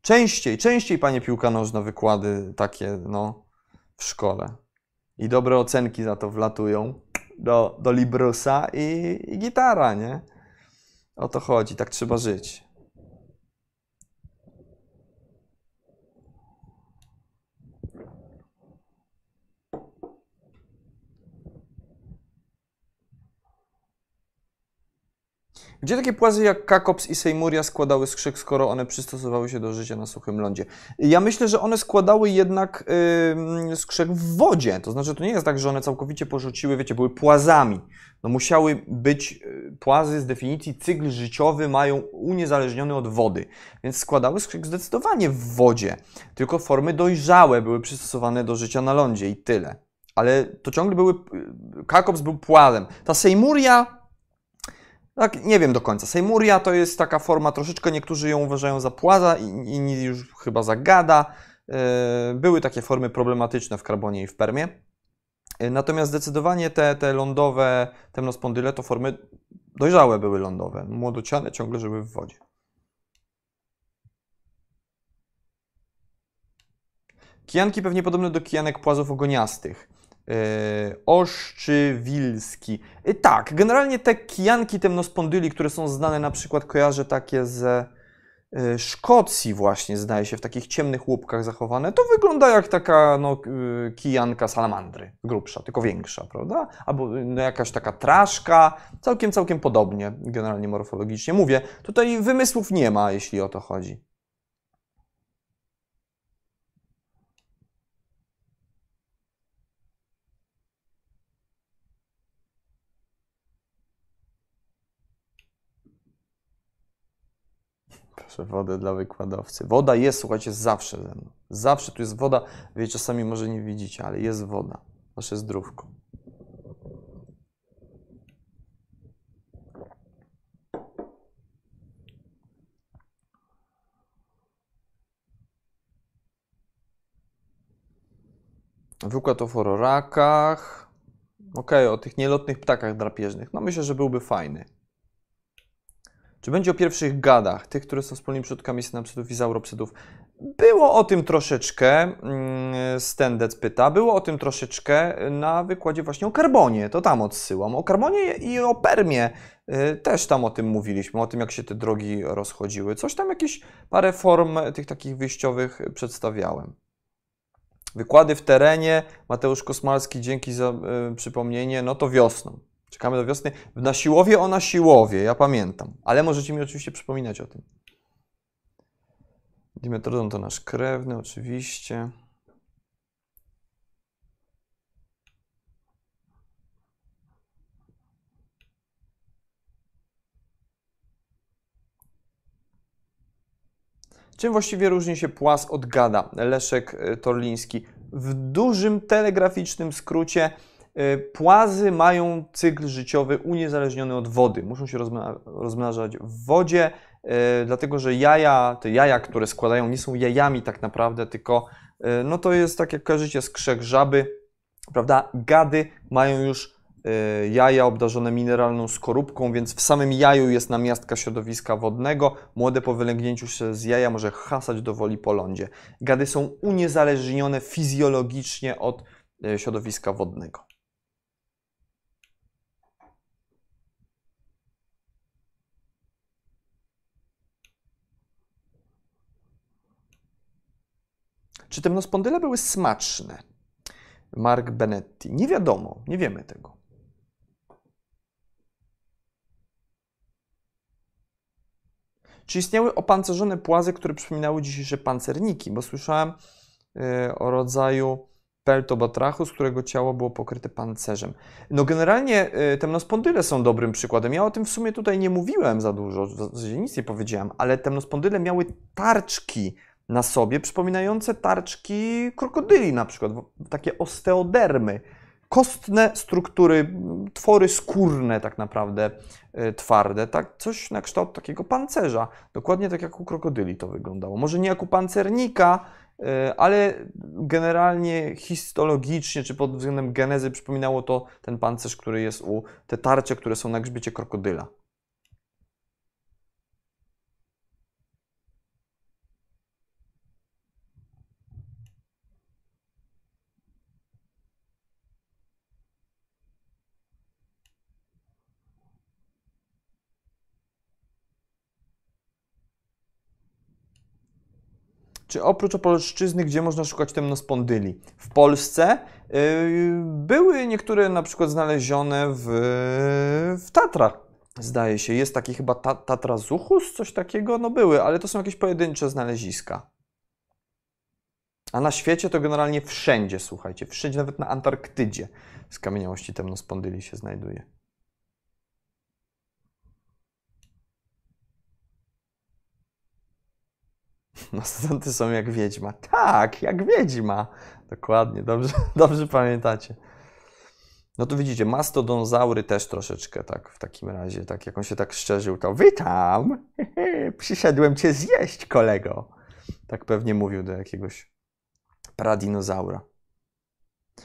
Częściej, częściej panie Piłka Nożna wykłady takie, no, w szkole. I dobre ocenki za to wlatują do, do Librusa i, i gitara, nie? O to chodzi, tak trzeba żyć. Gdzie takie płazy jak Kakops i Seymuria składały skrzyk, skoro one przystosowały się do życia na suchym lądzie? Ja myślę, że one składały jednak yy, skrzek w wodzie. To znaczy, to nie jest tak, że one całkowicie porzuciły, wiecie, były płazami. No musiały być y, płazy z definicji cykl życiowy mają uniezależniony od wody, więc składały skrzyk zdecydowanie w wodzie. Tylko formy dojrzałe były przystosowane do życia na lądzie i tyle. Ale to ciągle były. Y, Kakops był płazem. Ta Seymuria tak, nie wiem do końca. Sejmuria to jest taka forma, troszeczkę niektórzy ją uważają za płaza, inni już chyba za gada. E, były takie formy problematyczne w karbonie i w permie. E, natomiast zdecydowanie te, te lądowe temnospondyle to formy dojrzałe były lądowe. Młodociane ciągle żyły w wodzie. Kijanki pewnie podobne do kijanek płazów ogoniastych. E, Oszczywilski. E, tak, generalnie te kijanki temnospondyli, które są znane na przykład, kojarzę takie z e, Szkocji właśnie, zdaje się, w takich ciemnych łupkach zachowane, to wygląda jak taka no, kijanka salamandry, grubsza, tylko większa, prawda? Albo no, jakaś taka traszka, całkiem, całkiem podobnie generalnie morfologicznie. Mówię, tutaj wymysłów nie ma, jeśli o to chodzi. Proszę, wodę dla wykładowcy. Woda jest, słuchajcie, zawsze ze mną. Zawsze tu jest woda. Wy czasami może nie widzicie, ale jest woda. Wasze zdrówko. Wykład o fororakach. Okej, okay, o tych nielotnych ptakach drapieżnych. No myślę, że byłby fajny. Czy będzie o pierwszych gadach, tych, które są wspólnymi przodkami synapsydów i zauropsydów? Było o tym troszeczkę, mm, Stendec pyta, było o tym troszeczkę na wykładzie właśnie o karbonie, to tam odsyłam. O karbonie i o permie y, też tam o tym mówiliśmy, o tym jak się te drogi rozchodziły. Coś tam, jakieś parę form tych takich wyjściowych przedstawiałem. Wykłady w terenie, Mateusz Kosmalski, dzięki za y, przypomnienie, no to wiosną. Czekamy do wiosny. Na siłowie o na siłowie, ja pamiętam. Ale możecie mi oczywiście przypominać o tym. Dimetrodon to nasz krewny, oczywiście. Czym właściwie różni się płas od gada? Leszek e, Torliński. W dużym telegraficznym skrócie E, płazy mają cykl życiowy uniezależniony od wody. Muszą się rozmnażać w wodzie, e, dlatego że jaja, te jaja, które składają, nie są jajami tak naprawdę, tylko e, no to jest tak jak kojarzycie z żaby, prawda? Gady mają już jaja obdarzone mineralną skorupką, więc w samym jaju jest namiastka środowiska wodnego. Młode po wylęgnięciu się z jaja może hasać do woli po lądzie. Gady są uniezależnione fizjologicznie od środowiska wodnego. Czy temnospondyle były smaczne? Mark Benetti. Nie wiadomo, nie wiemy tego. Czy istniały opancerzone płazy, które przypominały dzisiejsze pancerniki? Bo słyszałem e, o rodzaju peltobatrachu, z którego ciało było pokryte pancerzem. No generalnie e, te temnospondyle są dobrym przykładem. Ja o tym w sumie tutaj nie mówiłem za dużo, w nic nie powiedziałem, ale temnospondyle miały tarczki na sobie, przypominające tarczki krokodyli na przykład, takie osteodermy, kostne struktury, twory skórne tak naprawdę e, twarde, tak? coś na kształt takiego pancerza, dokładnie tak jak u krokodyli to wyglądało. Może nie jak u pancernika, e, ale generalnie histologicznie, czy pod względem genezy przypominało to ten pancerz, który jest u, te tarcze, które są na grzbiecie krokodyla. Czy oprócz opolszczyzny, gdzie można szukać temnospondyli? W Polsce yy, były niektóre na przykład znalezione w, w Tatrach. Zdaje się, jest taki chyba ta, Tatra Zuchus, coś takiego, no były, ale to są jakieś pojedyncze znaleziska. A na świecie to generalnie wszędzie, słuchajcie, wszędzie, nawet na Antarktydzie skamieniałości temnospondyli się znajduje. Mastodonty no, są jak wiedźma. Tak, jak wiedźma. Dokładnie, dobrze, dobrze pamiętacie. No to widzicie, mastodonzaury też troszeczkę tak w takim razie, tak jak on się tak szczerzył, to witam, przyszedłem cię zjeść, kolego. Tak pewnie mówił do jakiegoś pradinozaura.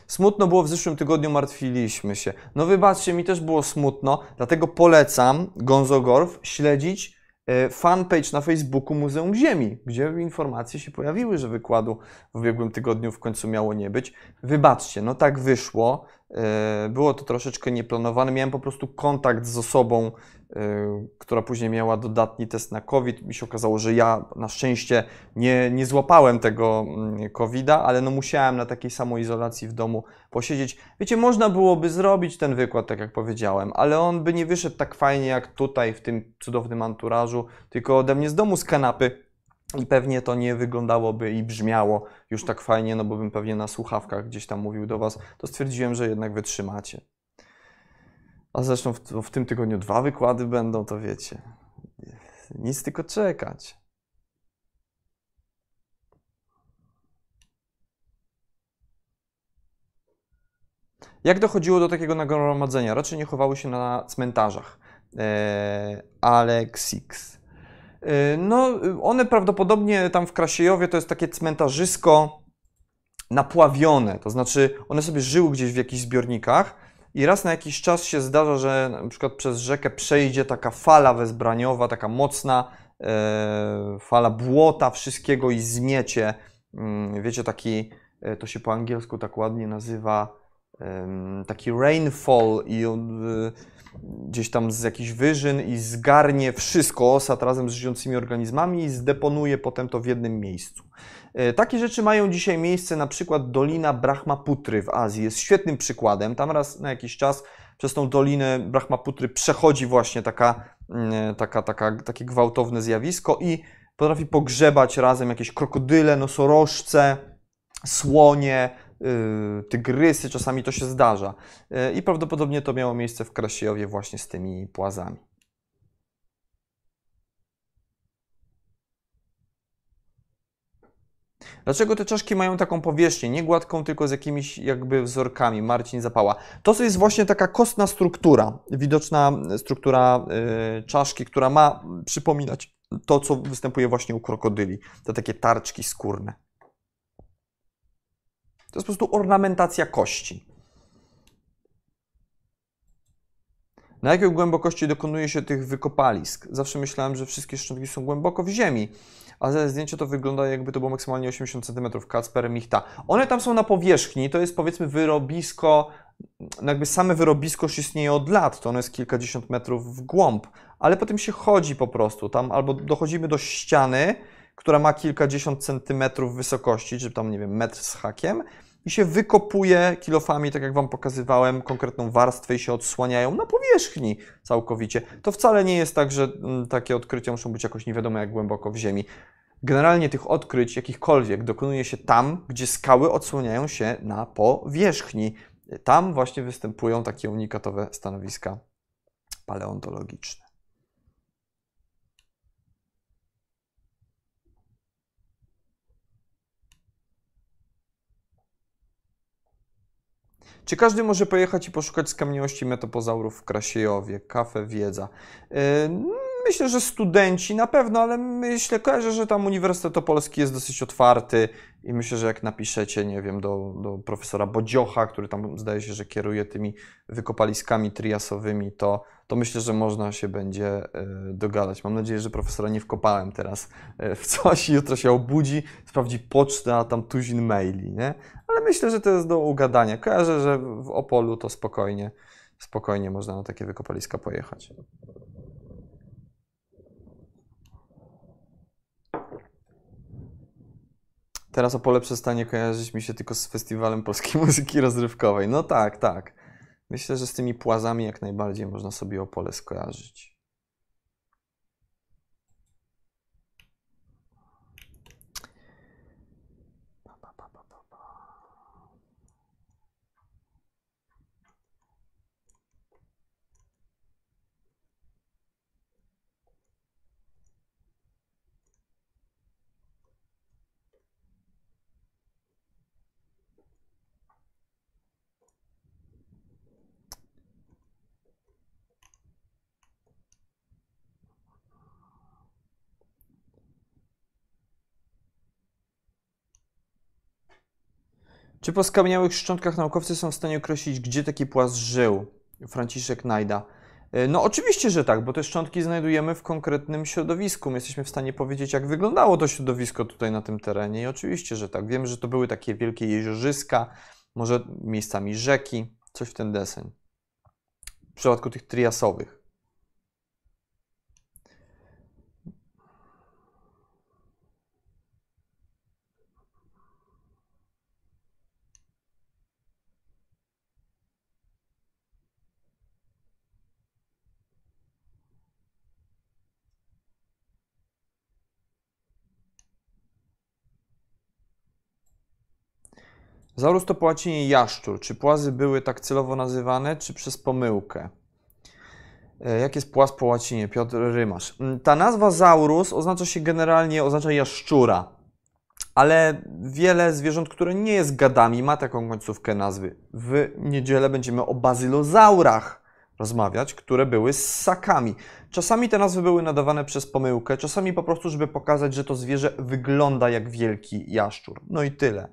Smutno było w zeszłym tygodniu, martwiliśmy się. No wybaczcie, mi też było smutno, dlatego polecam Gonzogorf śledzić E, fanpage na Facebooku Muzeum Ziemi, gdzie informacje się pojawiły, że wykładu w ubiegłym tygodniu w końcu miało nie być. Wybaczcie, no tak wyszło. E, było to troszeczkę nieplanowane. Miałem po prostu kontakt z osobą, Y, która później miała dodatni test na COVID. Mi się okazało, że ja na szczęście nie, nie złapałem tego mm, COVID-a, ale no musiałem na takiej samoizolacji w domu posiedzieć. Wiecie, można byłoby zrobić ten wykład, tak jak powiedziałem, ale on by nie wyszedł tak fajnie jak tutaj w tym cudownym anturażu, tylko ode mnie z domu z kanapy i pewnie to nie wyglądałoby i brzmiało już tak fajnie, no bo bym pewnie na słuchawkach gdzieś tam mówił do Was, to stwierdziłem, że jednak wytrzymacie. A zresztą w, w tym tygodniu dwa wykłady będą, to wiecie. Nic tylko czekać. Jak dochodziło do takiego nagromadzenia? Raczej nie chowały się na cmentarzach. Eee, Alexix. Eee, no, one prawdopodobnie tam w Krasiejowie to jest takie cmentarzysko napławione, to znaczy one sobie żyły gdzieś w jakichś zbiornikach, i raz na jakiś czas się zdarza, że na przykład przez rzekę przejdzie taka fala wezbraniowa, taka mocna e, fala błota, wszystkiego i zmiecie. Mm, wiecie, taki, e, to się po angielsku tak ładnie nazywa, taki rainfall i on e, gdzieś tam z jakichś wyżyn i zgarnie wszystko, osad razem z żyjącymi organizmami i zdeponuje potem to w jednym miejscu. E, takie rzeczy mają dzisiaj miejsce, na przykład Dolina Brahmaputry w Azji jest świetnym przykładem. Tam raz na jakiś czas przez tą Dolinę Brahmaputry przechodzi właśnie taka, mm, e, taka, taka, takie gwałtowne zjawisko i potrafi pogrzebać razem jakieś krokodyle, nosorożce, słonie, e, tygrysy, czasami to się zdarza. I prawdopodobnie to miało miejsce w Krasiejowie właśnie z tymi płazami. Dlaczego te czaszki mają taką powierzchnię, nie gładką, tylko z jakimiś jakby wzorkami? Marcin Zapała. To, co jest właśnie taka kostna struktura, widoczna e, struktura e, czaszki, która ma przypominać to, co występuje właśnie u krokodyli. Te takie tarczki skórne. To jest po prostu ornamentacja kości. Na jakiej głębokości dokonuje się tych wykopalisk? Zawsze myślałem, że wszystkie szczątki są głęboko w ziemi a ze zdjęcia to wygląda jakby to było maksymalnie 80 cm Kacper Michta. One tam są na powierzchni, to jest powiedzmy wyrobisko, no jakby same wyrobisko już istnieje od lat, to ono jest kilkadziesiąt metrów w głąb, ale potem się chodzi po prostu, tam albo dochodzimy do ściany, która ma kilkadziesiąt centymetrów wysokości, czy tam nie wiem, metr z hakiem, i się wykopuje kilofami, tak jak Wam pokazywałem, konkretną warstwę i się odsłaniają na powierzchni całkowicie. To wcale nie jest tak, że mm, takie odkrycia muszą być jakoś nie wiadomo jak głęboko w ziemi. Generalnie tych odkryć jakichkolwiek dokonuje się tam, gdzie skały odsłaniają się na powierzchni. Tam właśnie występują takie unikatowe stanowiska paleontologiczne. Czy każdy może pojechać i poszukać skamieniałości metopozaurów w Krasiejowie? Kafe Wiedza. Yy, myślę, że studenci na pewno, ale myślę, kojarzę, że tam Uniwersytet Opolski jest dosyć otwarty. I myślę, że jak napiszecie, nie wiem, do, do profesora Bodziocha, który tam zdaje się, że kieruje tymi wykopaliskami triasowymi, to, to myślę, że można się będzie e, dogadać. Mam nadzieję, że profesora nie wkopałem teraz e, w coś i jutro się obudzi, sprawdzi pocztę, a tam tuzin maili, nie? Ale myślę, że to jest do ugadania. Kojarzę, że w Opolu to spokojnie, spokojnie można na takie wykopaliska pojechać. Teraz Opole przestanie kojarzyć mi się tylko z festiwalem polskiej muzyki rozrywkowej. No tak, tak. Myślę, że z tymi płazami jak najbardziej można sobie Opole skojarzyć. Czy po skamieniałych szczątkach naukowcy są w stanie określić, gdzie taki płaz żył? Franciszek Najda. E, no oczywiście, że tak, bo te szczątki znajdujemy w konkretnym środowisku. My jesteśmy w stanie powiedzieć, jak wyglądało to środowisko tutaj na tym terenie i oczywiście, że tak. Wiemy, że to były takie wielkie jeziorzyska, może miejscami rzeki, coś w ten deseń. W przypadku tych triasowych. Zaurus to połacinie jaszczur. Czy płazy były tak celowo nazywane, czy przez pomyłkę? E, jak jest płaz po łacinie? Piotr Rymasz. Mm, ta nazwa zaurus oznacza się generalnie, oznacza jaszczura, ale wiele zwierząt, które nie jest gadami, ma taką końcówkę nazwy. W niedzielę będziemy o bazylozaurach rozmawiać, które były ssakami. Czasami te nazwy były nadawane przez pomyłkę, czasami po prostu, żeby pokazać, że to zwierzę wygląda jak wielki jaszczur. No i tyle.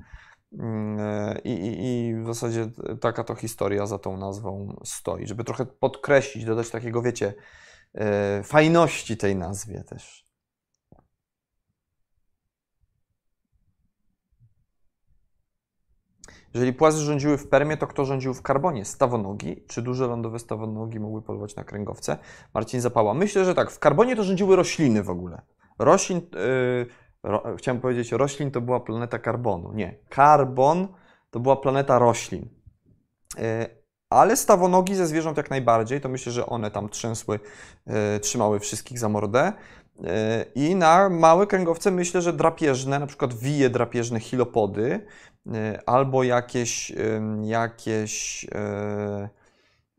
Mm, e, I, i, I, w zasadzie taka to historia za tą nazwą stoi, żeby trochę podkreślić, dodać takiego, wiecie, e, fajności tej nazwie też. Jeżeli płazy rządziły w Permie, to kto rządził w Karbonie? Stawonogi? Czy duże lądowe stawonogi mogły polować na kręgowce? Marcin Zapała. Myślę, że tak. W Karbonie to rządziły rośliny w ogóle. Roślin... Yy, ro, chciałem powiedzieć, roślin to była planeta karbonu. Nie, karbon to była planeta roślin. E, ale stawonogi ze zwierząt jak najbardziej, to myślę, że one tam trzęsły, e, trzymały wszystkich za mordę. E, I na małe kręgowce myślę, że drapieżne, na przykład wije drapieżne chilopody, albo jakieś, jakieś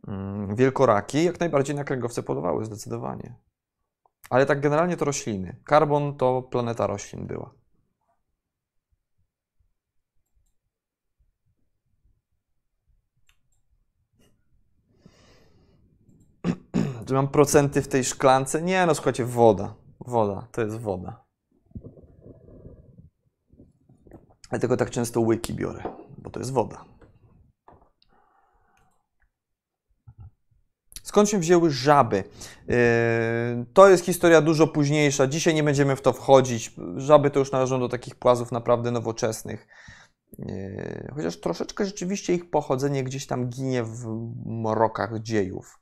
mm, wielkoraki, jak najbardziej na kręgowce polowały zdecydowanie. Ale tak generalnie to rośliny. Karbon to planeta roślin była. Czy mam procenty w tej szklance? Nie, no słuchajcie, woda. Woda, to jest woda. Dlatego tak często łyki biorę, bo to jest woda. Skąd się wzięły żaby? Y, to jest historia dużo późniejsza. Dzisiaj nie będziemy w to wchodzić. Żaby to już należą do takich płazów naprawdę nowoczesnych. Y, chociaż troszeczkę rzeczywiście ich pochodzenie gdzieś tam ginie w mrokach dziejów.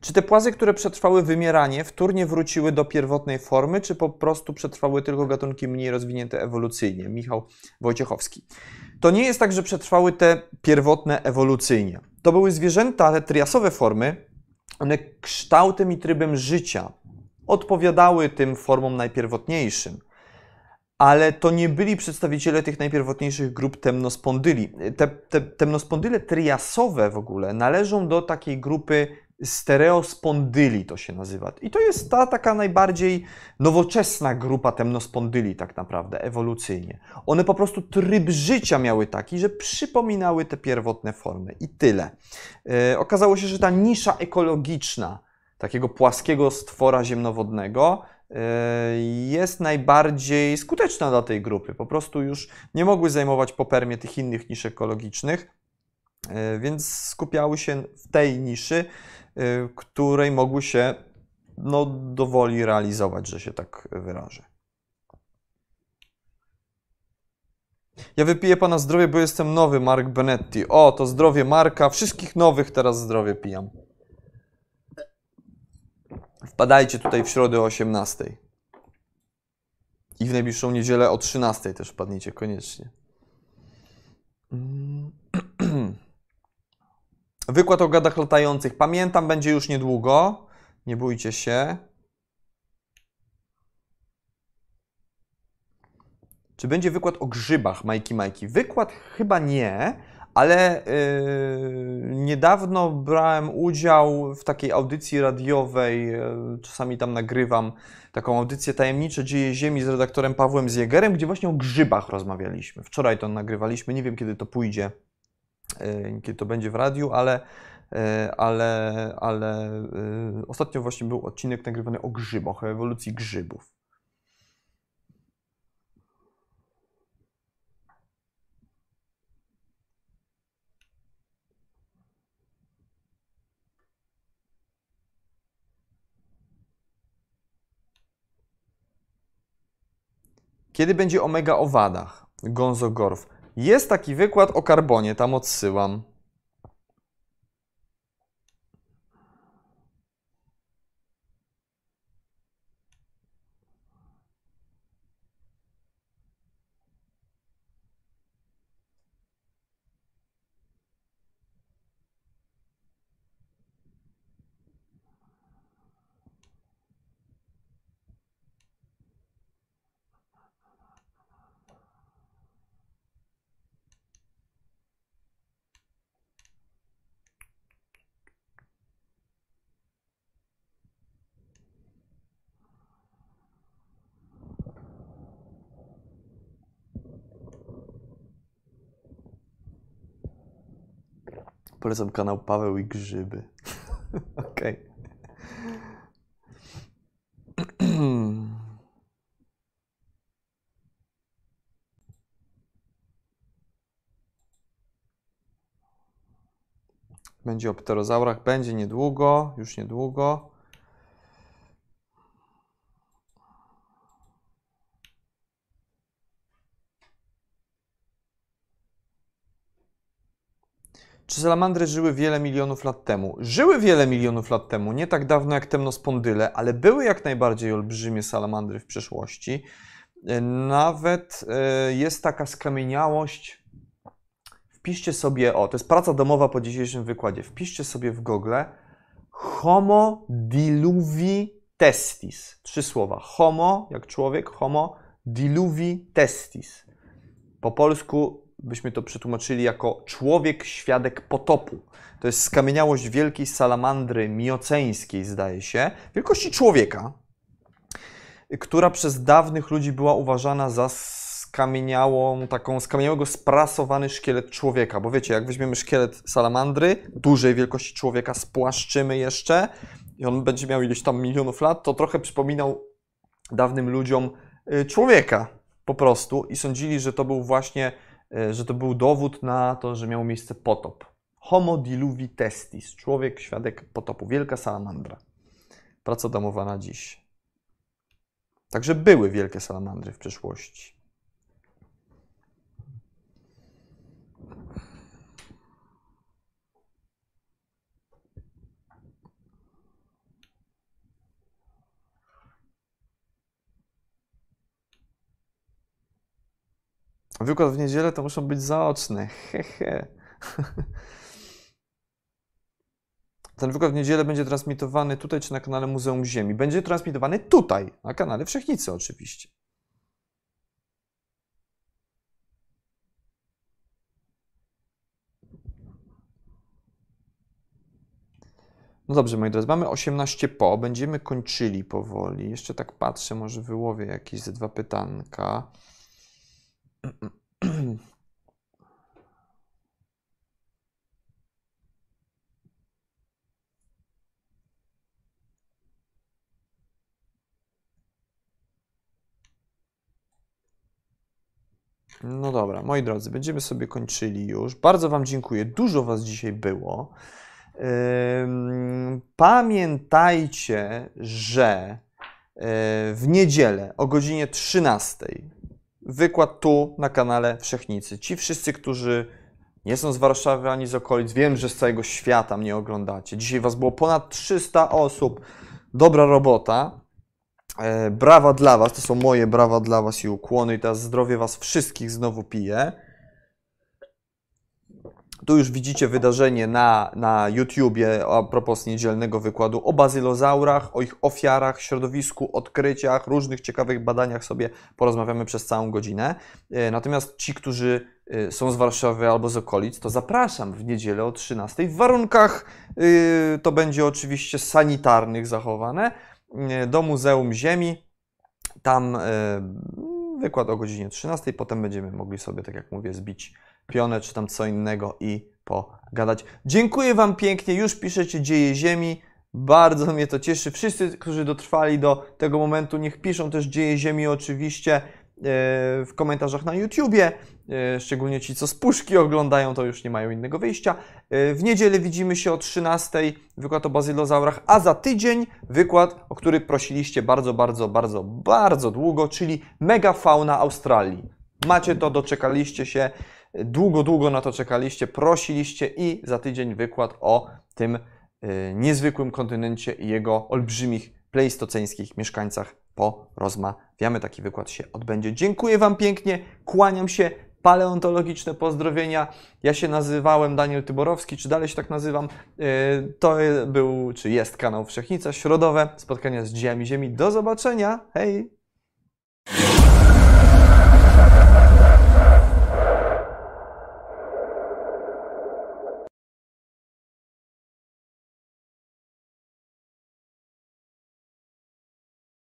Czy te płazy, które przetrwały wymieranie, wtórnie wróciły do pierwotnej formy, czy po prostu przetrwały tylko gatunki mniej rozwinięte ewolucyjnie? Michał Wojciechowski. To nie jest tak, że przetrwały te pierwotne ewolucyjnie. To były zwierzęta, te triasowe formy, one kształtem i trybem życia odpowiadały tym formom najpierwotniejszym ale to nie byli przedstawiciele tych najpierwotniejszych grup temnospondyli. Te, te, temnospondyle triasowe w ogóle należą do takiej grupy stereospondyli, to się nazywa. I to jest ta taka najbardziej nowoczesna grupa temnospondyli tak naprawdę, ewolucyjnie. One po prostu tryb życia miały taki, że przypominały te pierwotne formy i tyle. E, okazało się, że ta nisza ekologiczna takiego płaskiego stwora ziemnowodnego Yy, jest najbardziej skuteczna dla tej grupy. Po prostu już nie mogły zajmować po permie tych innych nisz ekologicznych, yy, więc skupiały się w tej niszy, yy, której mogły się no, dowoli realizować, że się tak wyrażę. Ja wypiję pana zdrowie, bo jestem nowy, Mark Benetti. O, to zdrowie Marka. Wszystkich nowych teraz zdrowie pijam. Badajcie tutaj w środę o 18. I w najbliższą niedzielę o 13 też wpadnijcie koniecznie. Mm. Wykład o gadach latających. Pamiętam, będzie już niedługo. Nie bójcie się. Czy będzie wykład o grzybach, Majki Majki? Wykład chyba nie, ale y, niedawno brałem udział w takiej audycji radiowej, y, czasami tam nagrywam taką audycję Tajemnicze Dzieje Ziemi z redaktorem Pawłem Ziegerem, gdzie właśnie o grzybach rozmawialiśmy. Wczoraj to nagrywaliśmy, nie wiem kiedy to pójdzie, y, kiedy to będzie w radiu, ale, ale, ale ostatnio właśnie był odcinek nagrywany o grzybach, o ewolucji grzybów. Kiedy będzie omega o wadach? Gonzo Gorf. Jest taki wykład o karbonie, tam odsyłam. Polecam kanał Paweł i Grzyby. Okej. Będzie o pterozaurach, będzie niedługo, już niedługo. Czy salamandry żyły wiele milionów lat temu? Żyły wiele milionów lat temu, nie tak dawno jak temnospondyle, ale były jak najbardziej olbrzymie salamandry w przeszłości. E, nawet e, jest taka skamieniałość. Wpiszcie sobie, o, to jest praca domowa po dzisiejszym wykładzie. Wpiszcie sobie w Google Homo diluvi testis. Trzy słowa. Homo, jak człowiek, homo diluvi testis. Po polsku byśmy to przetłumaczyli jako człowiek świadek potopu. To jest skamieniałość wielkiej salamandry mioceńskiej, zdaje się, wielkości człowieka, która przez dawnych ludzi była uważana za skamieniałą, taką skamieniałego sprasowany szkielet człowieka. Bo wiecie, jak weźmiemy szkielet salamandry, dużej wielkości człowieka, spłaszczymy jeszcze i on będzie miał ileś tam milionów lat, to trochę przypominał dawnym ludziom y, człowieka po prostu i sądzili, że to był właśnie E, że to był dowód na to, że miał miejsce potop. Homo diluvi testis, człowiek, świadek potopu, wielka salamandra. Praca domowa na dziś. Także były wielkie salamandry w przeszłości. Wykład w niedzielę to muszą być zaoczne. Hehe. Ten wykład w niedzielę będzie transmitowany tutaj czy na kanale Muzeum Ziemi. Będzie transmitowany tutaj, na kanale Wszechnicy oczywiście. No dobrze, moi drodzy, mamy 18 po, będziemy kończyli powoli. Jeszcze tak patrzę, może wyłowię jakieś ze dwa pytanka. No dobra, moi drodzy, będziemy sobie kończyli już. Bardzo Wam dziękuję. Dużo Was dzisiaj było. Pamiętajcie, że e, w niedzielę o godzinie 13 wykład tu na kanale Wszechnicy. Ci wszyscy, którzy nie są z Warszawy ani z okolic, wiem, że z całego świata mnie oglądacie. Dzisiaj Was było ponad 300 osób. Dobra robota. E, brawa dla Was, to są moje brawa dla Was i ukłony. I teraz zdrowie Was wszystkich znowu piję. Tu już widzicie wydarzenie na, na YouTubie a propos niedzielnego wykładu o bazylozaurach, o ich ofiarach, środowisku, odkryciach, różnych ciekawych badaniach sobie porozmawiamy przez całą godzinę. E, natomiast ci, którzy e, są z Warszawy albo z okolic, to zapraszam w niedzielę o 13 w warunkach, e, to będzie oczywiście sanitarnych zachowane, do Muzeum Ziemi. Tam Wykład o godzinie 13, potem będziemy mogli sobie, tak jak mówię, zbić pionę czy tam co innego i pogadać. Dziękuję Wam pięknie, już piszecie Dzieje Ziemi. Bardzo mnie to cieszy. Wszyscy, którzy dotrwali do tego momentu, niech piszą też Dzieje Ziemi oczywiście. E, w komentarzach na YouTubie, e, szczególnie ci, co z puszki oglądają, to już nie mają innego wyjścia. E, w niedzielę widzimy się o 13:00 wykład o bazylozaurach, a za tydzień wykład, o który prosiliście bardzo, bardzo, bardzo, bardzo długo, czyli megafauna Australii. Macie to, doczekaliście się, długo, długo na to czekaliście, prosiliście i za tydzień wykład o tym niezwykłym kontynencie i jego olbrzymich pleistoceńskich mieszkańcach porozmawiamy. Taki wykład się odbędzie. Dziękuję Wam pięknie, kłaniam się. Paleontologiczne pozdrowienia. Ja się nazywałem Daniel Tyborowski, czy dalej się tak nazywam? Yy, to był, czy jest kanał Wszechnica, środowe spotkania z dziejami Ziemi. Do zobaczenia. Hej!